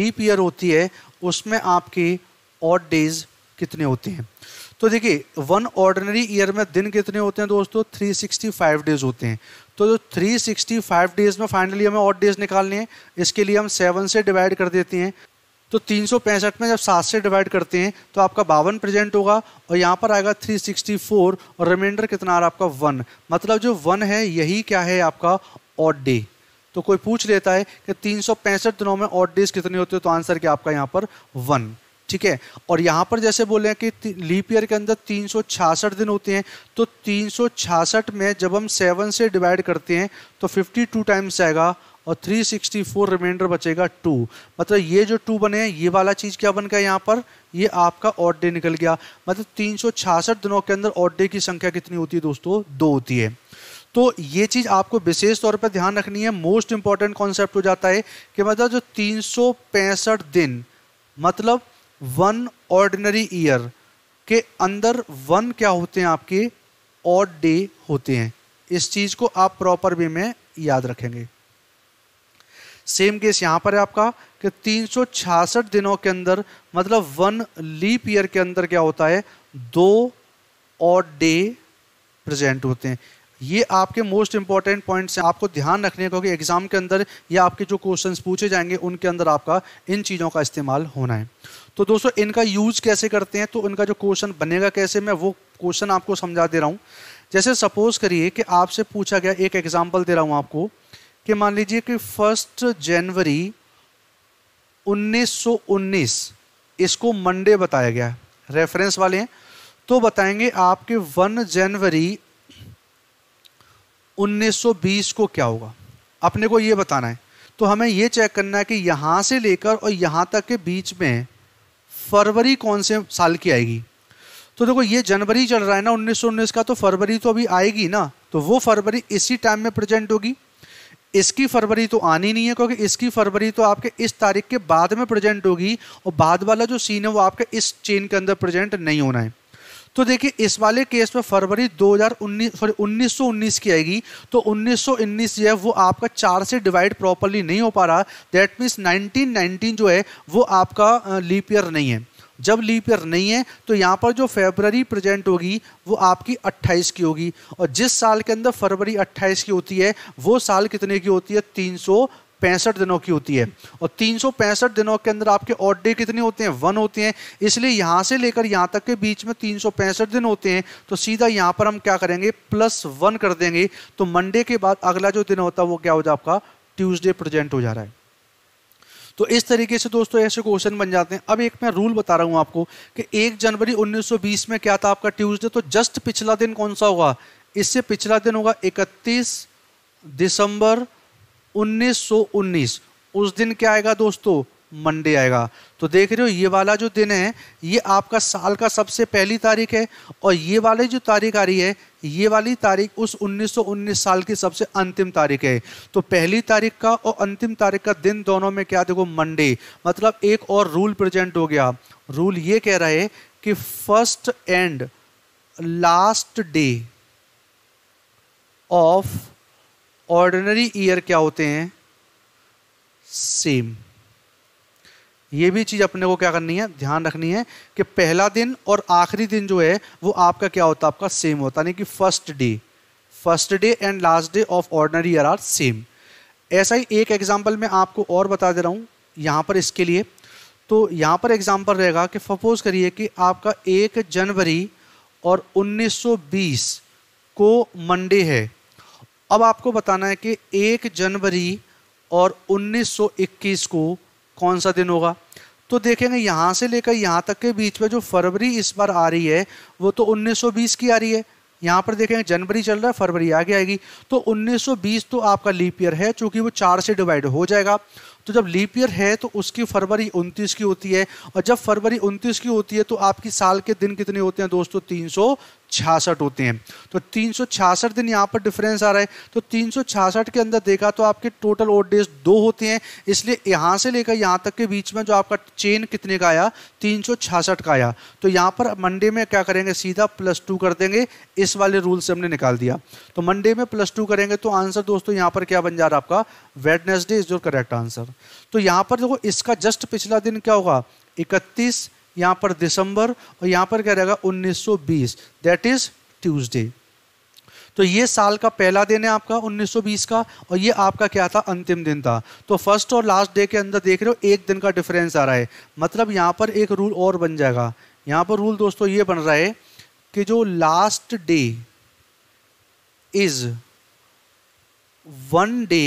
लीप ईयर होती है उसमें आपके ऑड डेज कितने होते हैं तो देखिए वन ऑर्डनरी ईयर में दिन कितने होते हैं दोस्तों 365 डेज होते हैं तो जो 365 डेज में फाइनली हमें ऑट डेज निकालने हैं इसके लिए हम सेवन से डिवाइड कर देते हैं तो तीन में जब सात से डिवाइड करते हैं तो आपका बावन प्रेजेंट होगा और यहाँ पर आएगा 364 और रिमाइंडर कितना आ रहा है आपका वन मतलब जो वन है यही क्या है आपका ऑड डे तो कोई पूछ लेता है कि तीन दिनों में ऑड डेज कितने होते हैं तो आंसर क्या आपका यहाँ पर वन ठीक है और यहाँ पर जैसे बोले कि लीप ईयर के अंदर तीन दिन होते हैं तो तीन में जब हम सेवन से डिवाइड करते हैं तो 52 टाइम्स आएगा और 364 रिमाइंडर बचेगा टू मतलब ये जो टू बने हैं ये वाला चीज़ क्या बन गया यहाँ पर ये आपका ऑड डे निकल गया मतलब तीन दिनों के अंदर ऑड डे की संख्या कितनी होती है दोस्तों दो होती है तो ये चीज़ आपको विशेष तौर पर ध्यान रखनी है मोस्ट इंपॉर्टेंट कॉन्सेप्ट हो जाता है कि मतलब जो तीन दिन मतलब वन ऑर्डिनरी ईयर के अंदर वन क्या होते हैं आपके ऑड डे होते हैं इस चीज़ को आप प्रॉपर वे में याद रखेंगे सेम केस यहां पर है आपका कि 366 दिनों के अंदर मतलब वन लीप ईयर के अंदर क्या होता है दो ऑड डे प्रेजेंट होते हैं ये आपके मोस्ट इंपॉर्टेंट पॉइंट्स हैं आपको ध्यान रखने को कि एग्ज़ाम के अंदर या आपके जो क्वेश्चन पूछे जाएंगे उनके अंदर आपका इन चीज़ों का इस्तेमाल होना है तो दोस्तों इनका यूज कैसे करते हैं तो उनका जो क्वेश्चन बनेगा कैसे मैं वो क्वेश्चन आपको समझा दे रहा हूँ जैसे सपोज करिए कि आपसे पूछा गया एक एग्जाम्पल दे रहा हूँ आपको कि मान लीजिए कि फर्स्ट जनवरी 1919 इसको मंडे बताया गया है रेफरेंस वाले हैं तो बताएंगे आपके 1 जनवरी 1920 को क्या होगा अपने को ये बताना है तो हमें ये चेक करना है कि यहाँ से लेकर और यहाँ तक के बीच में फरवरी कौन से साल की आएगी तो देखो ये जनवरी चल रहा है ना 1919 का तो फरवरी तो अभी आएगी ना तो वो फरवरी इसी टाइम में प्रेजेंट होगी इसकी फरवरी तो आनी नहीं है क्योंकि इसकी फरवरी तो आपके इस तारीख के बाद में प्रेजेंट होगी और बाद वाला जो सीन है वो आपके इस चेन के अंदर प्रेजेंट नहीं होना है तो देखिए इस वाले केस में फरवरी 2019 सॉरी उन्नीस की आएगी तो 1919 जो है वो आपका चार से डिवाइड प्रॉपरली नहीं हो पा रहा दैट मीन्स 1919 जो है वो आपका लीप ईयर नहीं है जब लीप ईयर नहीं है तो यहाँ पर जो फेबररी प्रेजेंट होगी वो आपकी 28 की होगी और जिस साल के अंदर फरवरी 28 की होती है वो साल कितने की होती है तीन पैंसठ दिनों की होती है और तीन सौ पैंसठ दिनों के अंदर आपके ऑड डे कितने होते हैं वन होते हैं इसलिए यहाँ से लेकर यहाँ तक के बीच में तीन सौ पैंसठ दिन होते हैं तो सीधा यहाँ पर हम क्या करेंगे प्लस वन कर देंगे तो मंडे के बाद अगला जो दिन होता है वो क्या हो जाए आपका ट्यूजडे प्रेजेंट हो जा रहा है तो इस तरीके से दोस्तों ऐसे क्वेश्चन बन जाते हैं अब एक मैं रूल बता रहा हूँ आपको कि एक जनवरी 1920 में क्या था आपका ट्यूसडे तो जस्ट पिछला दिन कौन सा होगा इससे पिछला दिन होगा 31 दिसंबर 1919 उस दिन क्या आएगा दोस्तों मंडे आएगा तो देख रहे हो ये वाला जो दिन है ये आपका साल का सबसे पहली तारीख है और ये वाली जो तारीख आ रही है ये वाली तारीख उस 1919 साल की सबसे अंतिम तारीख है तो पहली तारीख का और अंतिम तारीख का दिन दोनों में क्या देखो मंडे मतलब एक और रूल प्रेजेंट हो गया रूल ये कह रहा है कि first and last day of ordinary year क्या होते हैं सेम ये भी चीज़ अपने को क्या करनी है ध्यान रखनी है कि पहला दिन और आखिरी दिन जो है वो आपका क्या होता है आपका सेम होता यानी कि first day first day and last day of ordinary year are same ऐसा ही एक एग्जाम्पल मैं आपको और बता दे रहा हूँ यहाँ पर इसके लिए तो यहाँ पर एग्जाम्पल रहेगा कि सपोज करिए कि आपका एक जनवरी और 1920 को मंडे है अब आपको बताना है कि एक जनवरी और 1921 को कौन सा दिन होगा तो देखेंगे यहाँ से लेकर यहाँ तक के बीच में जो फरवरी इस बार आ रही है वो तो 1920 की आ रही है यहाँ पर देखेंगे जनवरी चल रहा है फरवरी आगे आएगी तो 1920 तो आपका लीप ईयर है चूँकि वो चार से डिवाइड हो जाएगा तो जब लीप ईयर है तो उसकी फरवरी उनतीस की होती है और जब फरवरी उनतीस की होती है तो आपकी साल के दिन कितने होते हैं दोस्तों तीन छियासठ होते हैं तो तीन दिन यहाँ पर डिफरेंस आ रहा है तो तीन के अंदर देखा तो आपके टोटल ओड डेज दो होते हैं इसलिए यहाँ से लेकर यहाँ तक के बीच में जो आपका चेन कितने का आया तीन का आया तो यहाँ पर मंडे में क्या करेंगे सीधा प्लस टू कर देंगे इस वाले रूल से हमने निकाल दिया तो मंडे में प्लस टू करेंगे तो आंसर दोस्तों यहाँ पर क्या बन जा रहा है आपका Wednesday is your correct answer तो यहाँ पर देखो इसका जस्ट पिछला दिन क्या होगा इकतीस यहाँ पर दिसंबर और यहाँ पर क्या रहेगा 1920 दैट इज ट्यूजडे तो ये साल का पहला दिन है आपका 1920 का और ये आपका क्या था अंतिम दिन था तो फर्स्ट और लास्ट डे के अंदर देख रहे हो एक दिन का डिफरेंस आ रहा है मतलब यहाँ पर एक रूल और बन जाएगा यहाँ पर रूल दोस्तों ये बन रहा है कि जो last day is one day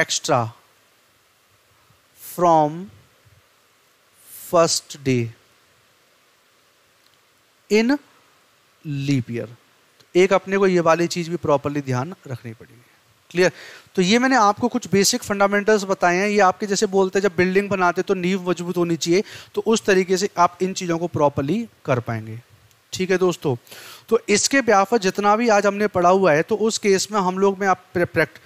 extra from first day in leap year एक अपने को ये वाली चीज़ भी प्रॉपरली ध्यान रखनी पड़ेगी क्लियर तो ये मैंने आपको कुछ बेसिक फंडामेंटल्स बताए हैं ये आपके जैसे बोलते हैं जब बिल्डिंग बनाते तो नींव मजबूत होनी चाहिए तो उस तरीके से आप इन चीज़ों को प्रॉपरली कर पाएंगे ठीक है दोस्तों तो इसके ब्याफा जितना भी आज हमने पढ़ा हुआ है तो उस केस में हम लोग में आप प्रैक्ट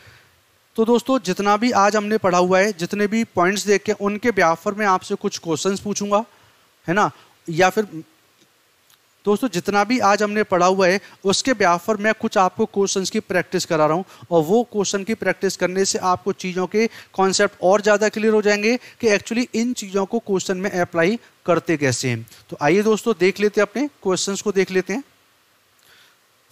तो दोस्तों जितना भी आज हमने पढ़ा हुआ है जितने भी पॉइंट्स देख के उनके ब्याफर में आपसे कुछ क्वेश्चन पूछूंगा है ना या फिर दोस्तों जितना भी आज हमने पढ़ा हुआ है उसके ब्याफर मैं कुछ आपको क्वेश्चंस की प्रैक्टिस करा रहा हूँ और वो क्वेश्चन की प्रैक्टिस करने से आपको चीज़ों के कॉन्सेप्ट और ज़्यादा क्लियर हो जाएंगे कि एक्चुअली इन चीज़ों को क्वेश्चन में अप्लाई करते कैसे हैं तो आइए दोस्तों देख लेते हैं अपने क्वेश्चन को देख लेते हैं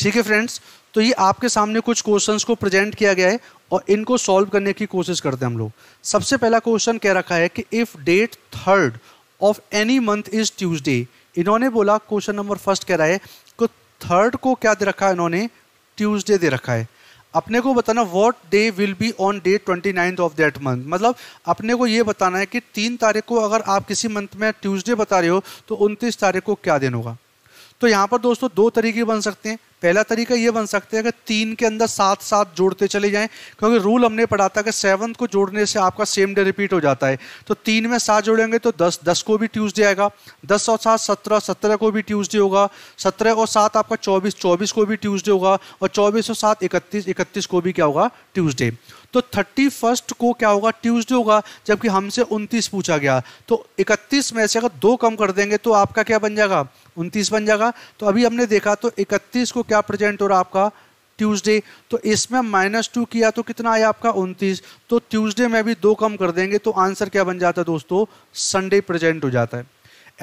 ठीक है फ्रेंड्स तो ये आपके सामने कुछ क्वेश्चंस को प्रेजेंट किया गया है और इनको सॉल्व करने की कोशिश करते हैं हम लोग सबसे पहला क्वेश्चन कह रखा है कि if date third of any month is Tuesday इन्होंने बोला क्वेश्चन नंबर फर्स्ट कह रहा है कि थर्ड को क्या दे रखा है इन्होंने ट्यूजडे दे रखा है अपने को बताना what day will be on date twenty ninth of that month मतलब अपने को ये बताना है कि तीन तारीख को अगर आप किसी मंथ में ट्यूजडे बता रहे हो तो उनतीस तारीख को क्या दिन होगा तो यहाँ पर दोस्तों दो तरीके बन सकते हैं पहला तरीका ये बन सकते हैं कि तीन के अंदर सात सात जोड़ते चले जाएं क्योंकि रूल हमने पढ़ा था कि सेवन्थ को जोड़ने से आपका सेम डे रिपीट हो जाता है तो तीन में सात जोड़ेंगे तो दस दस को भी ट्यूसडे आएगा दस और सात सत्रह सत्रह को भी ट्यूसडे होगा सत्रह और सात आपका चौबीस चौबीस को भी ट्यूसडे होगा और चौबीस और सात इकतीस इकतीस को भी क्या होगा ट्यूसडे तो थर्टी फर्स्ट को क्या होगा ट्यूसडे होगा जबकि हमसे उनतीस पूछा गया तो इकतीस में से अगर दो कम कर देंगे तो आपका क्या बन जाएगा उनतीस बन जाएगा तो अभी हमने देखा तो इकतीस को क्या प्रेजेंट हो रहा आपका ट्यूसडे तो इसमें माइनस टू किया तो कितना आया आपका उनतीस तो ट्यूसडे में भी दो कम कर देंगे तो आंसर क्या बन जाता है दोस्तों संडे प्रेजेंट हो जाता है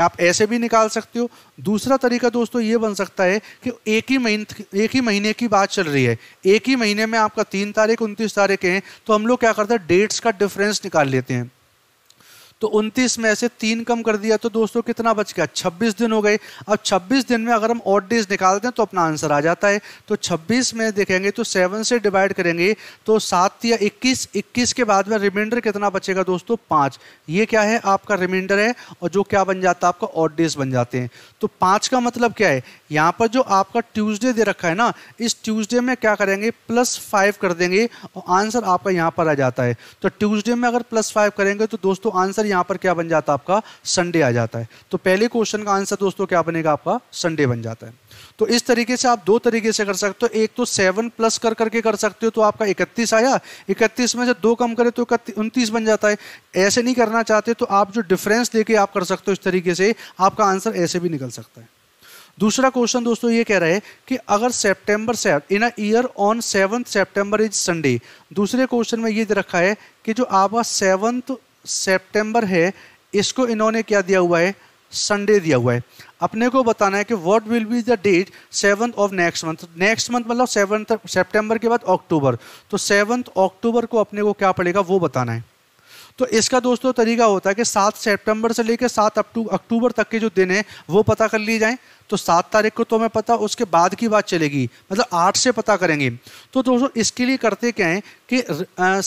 आप ऐसे भी निकाल सकते हो दूसरा तरीका दोस्तों ये बन सकता है कि एक ही महीने एक ही महीने की बात चल रही है एक ही महीने में आपका तीन तारीख उनतीस तारीख है तो हम लोग क्या करते हैं डेट्स का डिफरेंस निकाल लेते हैं तो 29 में से तीन कम कर दिया तो दोस्तों कितना बच गया 26 दिन हो गए अब 26 दिन में अगर हम ऑड डेज निकालते हैं तो अपना आंसर आ जाता है तो 26 में देखेंगे तो 7 से डिवाइड करेंगे तो सात या 21 21 के बाद में रिमाइंडर कितना बचेगा दोस्तों पाँच ये क्या है आपका रिमाइंडर है और जो क्या बन जाता है आपका ऑड डेज बन जाते हैं तो पाँच का मतलब क्या है यहाँ पर जो आपका ट्यूसडे दे रखा है ना इस ट्यूसडे में क्या करेंगे प्लस फाइव कर देंगे और आंसर आपका यहाँ पर आ जाता है तो ट्यूसडे में अगर प्लस फाइव करेंगे तो दोस्तों आंसर यहाँ पर क्या बन जाता है आपका संडे आ जाता है तो पहले क्वेश्चन का आंसर दोस्तों क्या बनेगा आपका संडे बन जाता है तो इस तरीके से आप दो तरीके से कर सकते हो एक तो सेवन प्लस कर करके कर सकते हो तो आपका इकतीस आया इकतीस में से दो कम करें तो उनतीस बन जाता है ऐसे नहीं करना चाहते तो आप जो डिफरेंस लेके आप कर सकते हो इस तरीके से आपका आंसर ऐसे भी निकल सकता है दूसरा क्वेश्चन दोस्तों ये कह रहा है कि अगर सेप्टेम्बर से in a year on seventh September is Sunday दूसरे क्वेश्चन में ये रखा है कि जो आपका सेवंथ सेप्टेम्बर है इसको इन्होंने क्या दिया हुआ है संडे दिया हुआ है अपने को बताना है कि what will be the date seventh of next month next month मतलब सेवन सेप्टेम्बर के बाद अक्टूबर तो सेवंथ अक्टूबर को अपने को क्या पड़ेगा वो बताना है तो इसका दोस्तों तरीका होता है कि सात सितंबर से लेकर सात अक्टूबर तक के जो दिन हैं वो पता कर लिए जाएँ तो सात तारीख को तो हमें पता उसके बाद की बात चलेगी मतलब आठ से पता करेंगे तो दोस्तों इसके लिए करते क्या है कि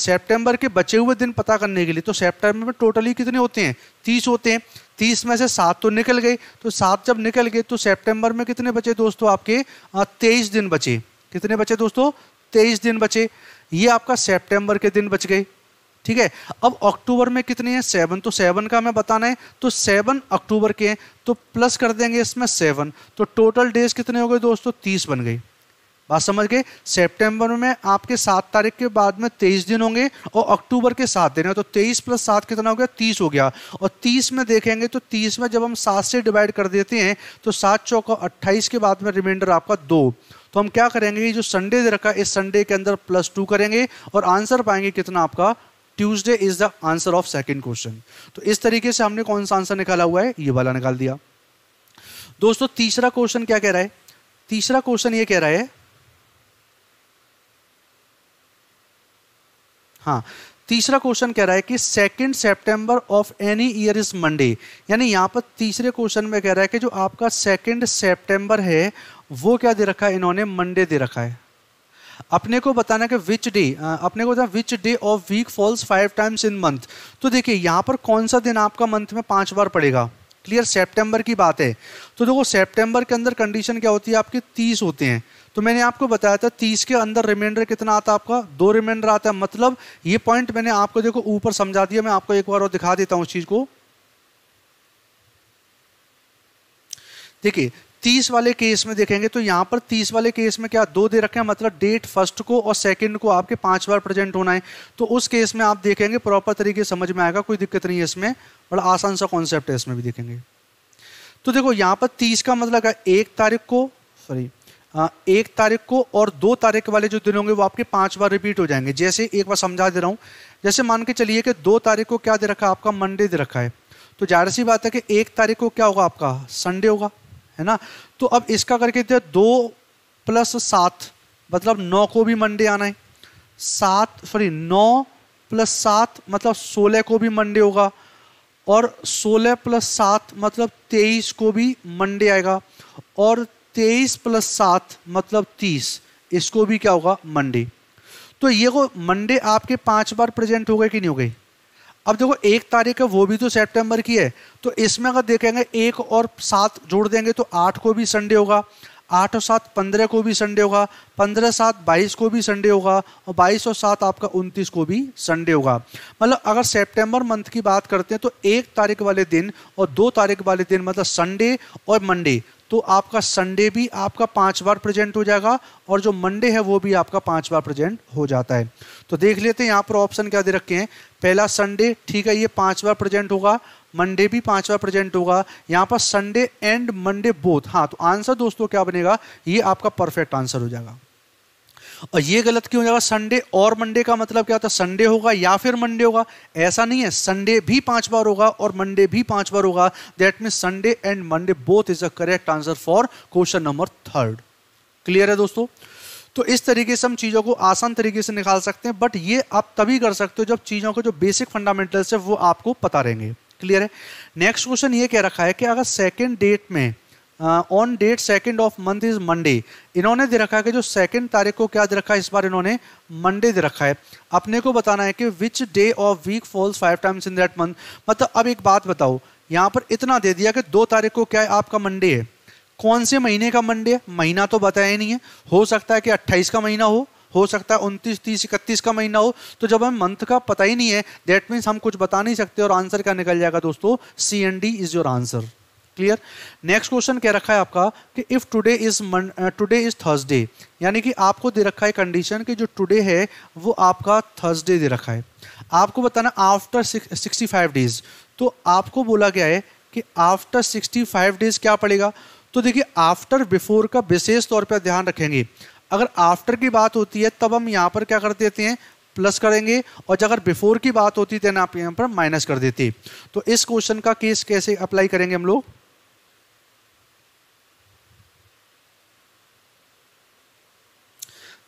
सेप्टेम्बर के बचे हुए दिन पता करने के लिए तो सेप्टेम्बर में टोटली कितने होते हैं तीस होते हैं तीस में से सात तो निकल गए तो सात जब निकल गए तो सेप्टेम्बर में कितने बचे दोस्तों आपके तेईस दिन बचे कितने बचे दोस्तों तेईस दिन बचे ये आपका सेप्टेम्बर के दिन बच गए ठीक है अब अक्टूबर में कितने हैं सेवन तो सेवन का हमें बताना है तो सेवन अक्टूबर के हैं तो प्लस कर देंगे इसमें सेवन तो टोटल डेज कितने हो गए दोस्तों तीस बन गई बात समझ गए सितंबर में आपके सात तारीख के बाद में तेईस दिन होंगे और अक्टूबर के सात दिन है तो तेईस प्लस सात कितना हो गया तीस हो गया और तीस में देखेंगे तो तीस में जब हम सात से डिवाइड कर देते हैं तो सात चौका अट्ठाईस के बाद में रिमाइंडर आपका दो तो हम क्या करेंगे जो संडे दे रखा है इस संडे के अंदर प्लस टू करेंगे और आंसर पाएंगे कितना आपका Tuesday is the answer of second question तो इस तरीके से हमने कौन सा आंसर निकाला हुआ है ये वाला निकाल दिया दोस्तों तीसरा क्वेश्चन क्या कह रहा है तीसरा क्वेश्चन ये कह रहा है हाँ तीसरा क्वेश्चन कह रहा है कि second September of any year is Monday यानी यहां पर तीसरे क्वेश्चन में कह रहा है कि जो आपका सेकेंड सितंबर है वो क्या दे रखा है इन्होंने मंडे दे रखा है अपने को बताना कि विच डे अपने को बताना which day of week falls five times in month तो देखिए यहाँ पर कौन सा दिन आपका मंथ में पाँच बार पड़ेगा क्लियर सेप्टेम्बर की बात है तो देखो सेप्टेम्बर के अंदर कंडीशन क्या होती है आपके तीस होते हैं तो मैंने आपको बताया था तीस के अंदर रिमाइंडर कितना आता है आपका दो रिमाइंडर आता है मतलब ये पॉइंट मैंने आपको देखो ऊपर समझा दिया मैं आपको एक बार और दिखा देता हूँ उस चीज़ को देखिए तीस वाले केस में देखेंगे तो यहाँ पर तीस वाले केस में क्या दो दे रखे हैं मतलब डेट फर्स्ट को और सेकंड को आपके पांच बार प्रेजेंट होना है तो उस केस में आप देखेंगे प्रॉपर तरीके समझ में आएगा कोई दिक्कत नहीं है इसमें बड़ा आसान सा कॉन्सेप्ट है इसमें भी देखेंगे तो देखो यहाँ पर तीस का मतलब एक तारीख को सॉरी एक तारीख को और दो तारीख वाले जो दिन होंगे वो आपके पांच बार रिपीट हो जाएंगे जैसे एक बार समझा दे रहा हूँ जैसे मान के चलिए कि दो तारीख को क्या दे रखा है आपका मंडे दे रखा है तो जाहिर सी बात है कि एक तारीख को क्या होगा आपका संडे होगा है ना तो अब इसका करके दिया दो प्लस सात मतलब नौ को भी मंडे आना है सात सॉरी नौ प्लस सात मतलब सोलह को भी मंडे होगा और सोलह प्लस सात मतलब तेईस को भी मंडे आएगा और तेईस प्लस सात मतलब तीस इसको भी क्या होगा मंडे तो ये को मंडे आपके पांच बार प्रेजेंट हो गए कि नहीं हो गई अब देखो एक तारीख है वो भी तो सितंबर की है तो इसमें अगर देखेंगे एक और सात जोड़ देंगे तो आठ को भी संडे होगा आठ और सात पंद्रह को भी संडे होगा पंद्रह सात बाईस को भी संडे होगा और बाईस और सात आपका उनतीस को भी संडे होगा मतलब अगर सितंबर मंथ की बात करते हैं तो एक तारीख वाले दिन और दो तारीख वाले दिन मतलब संडे और मंडे तो आपका संडे भी आपका पांच बार प्रेजेंट हो जाएगा और जो मंडे है वो भी आपका पांच बार प्रेजेंट हो जाता है तो देख लेते हैं यहाँ पर ऑप्शन क्या दे रखे हैं पहला संडे ठीक है ये पांच बार प्रेजेंट होगा मंडे भी पांचवा प्रेजेंट होगा यहाँ पर संडे एंड मंडे बोथ हाँ तो आंसर दोस्तों क्या बनेगा ये आपका परफेक्ट आंसर हो जाएगा और ये गलत क्यों हो जाएगा संडे और मंडे का मतलब क्या होता है संडे होगा या फिर मंडे होगा ऐसा नहीं है संडे भी पांच बार होगा और मंडे भी पांच बार होगा that mean Sunday and Monday both is a correct answer for question number third clear है दोस्तों तो इस तरीके से हम चीज़ों को आसान तरीके से निकाल सकते हैं बट ये आप तभी कर सकते हो जब चीज़ों के जो बेसिक फंडामेंटल्स है वो आपको पता रहेंगे क्लियर है नेक्स्ट क्वेश्चन ये कह रखा है कि अगर सेकेंड डेट में on date second of month is Monday इन्होंने दे रखा है कि जो सेकेंड तारीख को क्या दे रखा है इस बार इन्होंने मंडे दे रखा है अपने को बताना है कि which day of week falls five times in that month मतलब अब एक बात बताओ यहाँ पर इतना दे दिया कि दो तारीख को क्या है आपका मंडे है कौन से महीने का मंडे है महीना तो बताया ही नहीं है हो सकता है कि अट्ठाईस का महीना हो हो सकता है उनतीस तीस इकतीस का महीना हो तो जब हमें मंथ का पता ही नहीं है दैट मीन्स हम कुछ बता नहीं सकते और आंसर क्या निकल जाएगा दोस्तों C and D is your answer clear next question क्या रखा है आपका कि if today is today is Thursday यानी कि आपको दे रखा है कंडीशन कि जो टुडे है वो आपका थर्सडे दे रखा है आपको बताना आफ्टर सिक्सटी फाइव डेज तो आपको बोला गया है कि आफ्टर सिक्सटी फाइव डेज क्या पड़ेगा तो देखिए आफ्टर बिफोर का विशेष तौर पर ध्यान रखेंगे अगर आफ्टर की बात होती है तब हम यहाँ पर क्या कर देते हैं प्लस करेंगे और अगर बिफोर की बात होती तो आप यहाँ पर माइनस कर देते तो इस क्वेश्चन का केस कैसे अप्लाई करेंगे हम लोग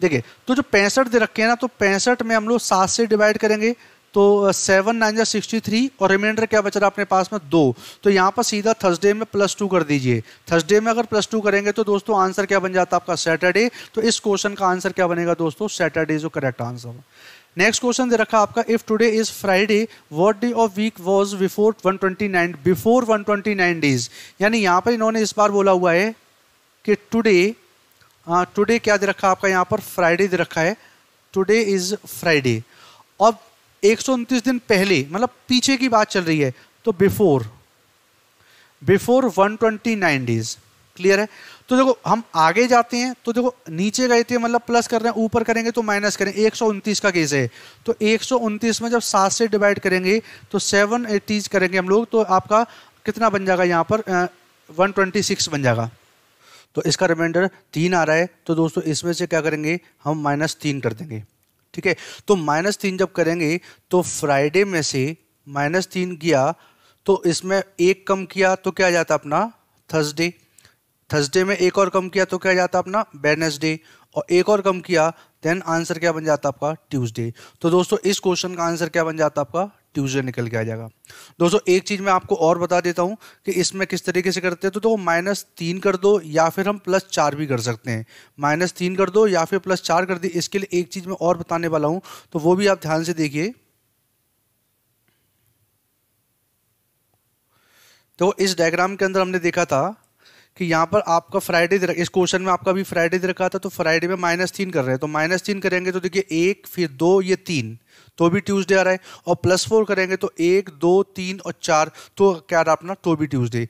देखिए तो जो पैंसठ दे रखे हैं ना तो पैंसठ में हम लोग सात से डिवाइड करेंगे तो सेवन नाइन जो सिक्सटी थ्री और रिमाइंडर क्या बच रहा है अपने पास में दो तो यहाँ पर सीधा थर्सडे में प्लस टू कर दीजिए थर्सडे में अगर प्लस टू करेंगे तो दोस्तों आंसर क्या बन जाता है आपका सैटरडे तो इस क्वेश्चन का आंसर क्या बनेगा दोस्तों सैटरडे जो करेक्ट आंसर नेक्स्ट क्वेश्चन दे रखा आपका if today is Friday what day of week was before 129 before 129 days यानी यहां पर इन्होंने इस बार बोला हुआ है कि टुडे टुडे क्या दे रखा आपका यहां पर फ्राइडे दे रखा है टुडे इज फ्राइडे अब एक दिन पहले मतलब पीछे की बात चल रही है तो बिफोर बिफोर 129 डेज क्लियर है तो देखो हम आगे जाते हैं तो देखो नीचे गए थे मतलब प्लस कर रहे हैं ऊपर करेंगे तो माइनस करें एक का केस है तो एक में जब सात से डिवाइड करेंगे तो सेवन एटीज करेंगे हम लोग तो आपका कितना बन जाएगा यहाँ पर वन ट्वेंटी सिक्स बन जाएगा तो इसका रिमाइंडर तीन आ रहा है तो दोस्तों इसमें से क्या करेंगे हम माइनस तीन कर देंगे ठीक है तो माइनस तीन जब करेंगे तो फ्राइडे में से माइनस तीन किया तो इसमें एक कम किया तो क्या जाता अपना थर्सडे थर्सडे में एक और कम किया तो क्या जाता अपना बेनसडे और एक और कम किया देन आंसर क्या बन जाता आपका ट्यूसडे तो दोस्तों इस क्वेश्चन का आंसर क्या बन जाता आपका ट्यूजडे निकल के आ जाएगा दोस्तों एक चीज़ मैं आपको और बता देता हूं कि इसमें किस तरीके से करते हैं तो, तो माइनस तीन कर दो या फिर हम प्लस चार भी कर सकते हैं माइनस तीन कर दो या फिर प्लस चार कर दिए इसके लिए एक चीज़ मैं और बताने वाला हूं तो वो भी आप ध्यान से देखिए तो इस डायग्राम के अंदर हमने देखा था कि यहाँ पर आपका फ्राइडे दे इस क्वेश्चन में आपका भी फ्राइडे दे रखा था तो फ्राइडे में माइनस तीन कर रहे हैं तो माइनस तीन करेंगे तो देखिए एक फिर दो ये तीन तो भी ट्यूसडे आ रहा है और प्लस फोर करेंगे तो एक दो तीन और चार तो क्या रहा अपना तो भी ट्यूसडे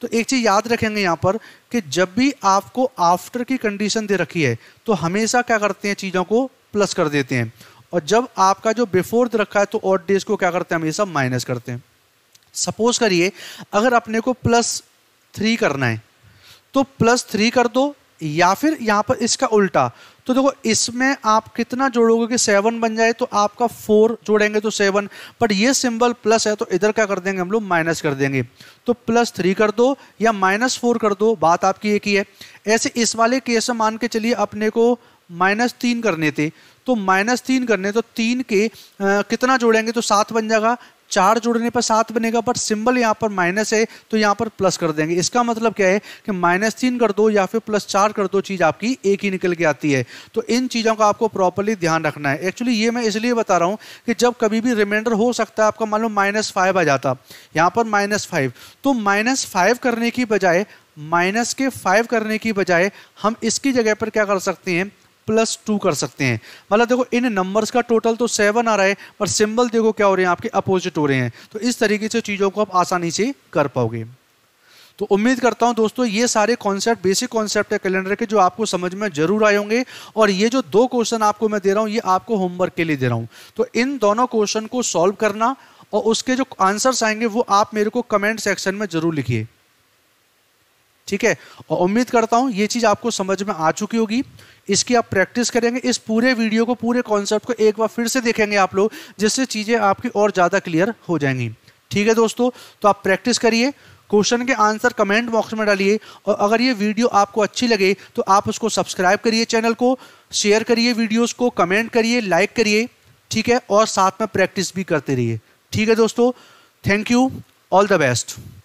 तो एक चीज़ याद रखेंगे यहाँ पर कि जब भी आपको आफ्टर की कंडीशन दे रखी है तो हमेशा क्या करते हैं चीज़ों को प्लस कर देते हैं और जब आपका जो बिफोर दे रखा है तो और डेज को क्या करते हैं हमेशा माइनस करते हैं सपोज करिए अगर अपने को प्लस थ्री करना है तो प्लस थ्री कर दो या फिर यहाँ पर इसका उल्टा तो देखो इसमें आप कितना जोड़ोगे कि सेवन बन जाए तो आपका फोर जोड़ेंगे तो सेवन बट ये सिंबल प्लस है तो इधर क्या कर देंगे हम लोग माइनस कर देंगे तो प्लस थ्री कर दो या माइनस फोर कर दो बात आपकी एक ही है ऐसे इस वाले केस में मान के चलिए अपने को माइनस तीन करने थे तो माइनस तीन करने तो तीन के आ, कितना जोड़ेंगे तो सात बन जाएगा चार जोड़ने पर सात बनेगा बट सिंबल यहाँ पर माइनस है तो यहाँ पर प्लस कर देंगे इसका मतलब क्या है कि माइनस तीन कर दो या फिर प्लस चार कर दो चीज़ आपकी एक ही निकल के आती है तो इन चीज़ों का आपको प्रॉपरली ध्यान रखना है एक्चुअली ये मैं इसलिए बता रहा हूँ कि जब कभी भी रिमाइंडर हो सकता है आपका मान लो माइनस फाइव आ जाता यहाँ पर माइनस फाइव तो माइनस फाइव करने की बजाय माइनस के फाइव करने की बजाय हम इसकी जगह पर क्या कर सकते हैं प्लस टू कर सकते हैं मतलब देखो इन नंबर्स का टोटल तो सेवन आ रहा है पर सिंबल देखो क्या हो रहे हैं आपके अपोजिट हो रहे हैं तो इस तरीके से चीज़ों को आप आसानी से कर पाओगे तो उम्मीद करता हूं दोस्तों ये सारे कॉन्सेप्ट बेसिक कॉन्सेप्ट है कैलेंडर के जो आपको समझ में जरूर आए होंगे और ये जो दो क्वेश्चन आपको मैं दे रहा हूं ये आपको होमवर्क के लिए दे रहा हूं तो इन दोनों क्वेश्चन को सॉल्व करना और उसके जो आंसर्स आएंगे वो आप मेरे को कमेंट सेक्शन में जरूर लिखिए ठीक है और उम्मीद करता हूँ ये चीज़ आपको समझ में आ चुकी होगी इसकी आप प्रैक्टिस करेंगे इस पूरे वीडियो को पूरे कॉन्सेप्ट को एक बार फिर से देखेंगे आप लोग जिससे चीज़ें आपकी और ज़्यादा क्लियर हो जाएंगी ठीक है दोस्तों तो आप प्रैक्टिस करिए क्वेश्चन के आंसर कमेंट बॉक्स में डालिए और अगर ये वीडियो आपको अच्छी लगे तो आप उसको सब्सक्राइब करिए चैनल को शेयर करिए वीडियोस को कमेंट करिए लाइक करिए ठीक है और साथ में प्रैक्टिस भी करते रहिए ठीक है दोस्तों thank you all the best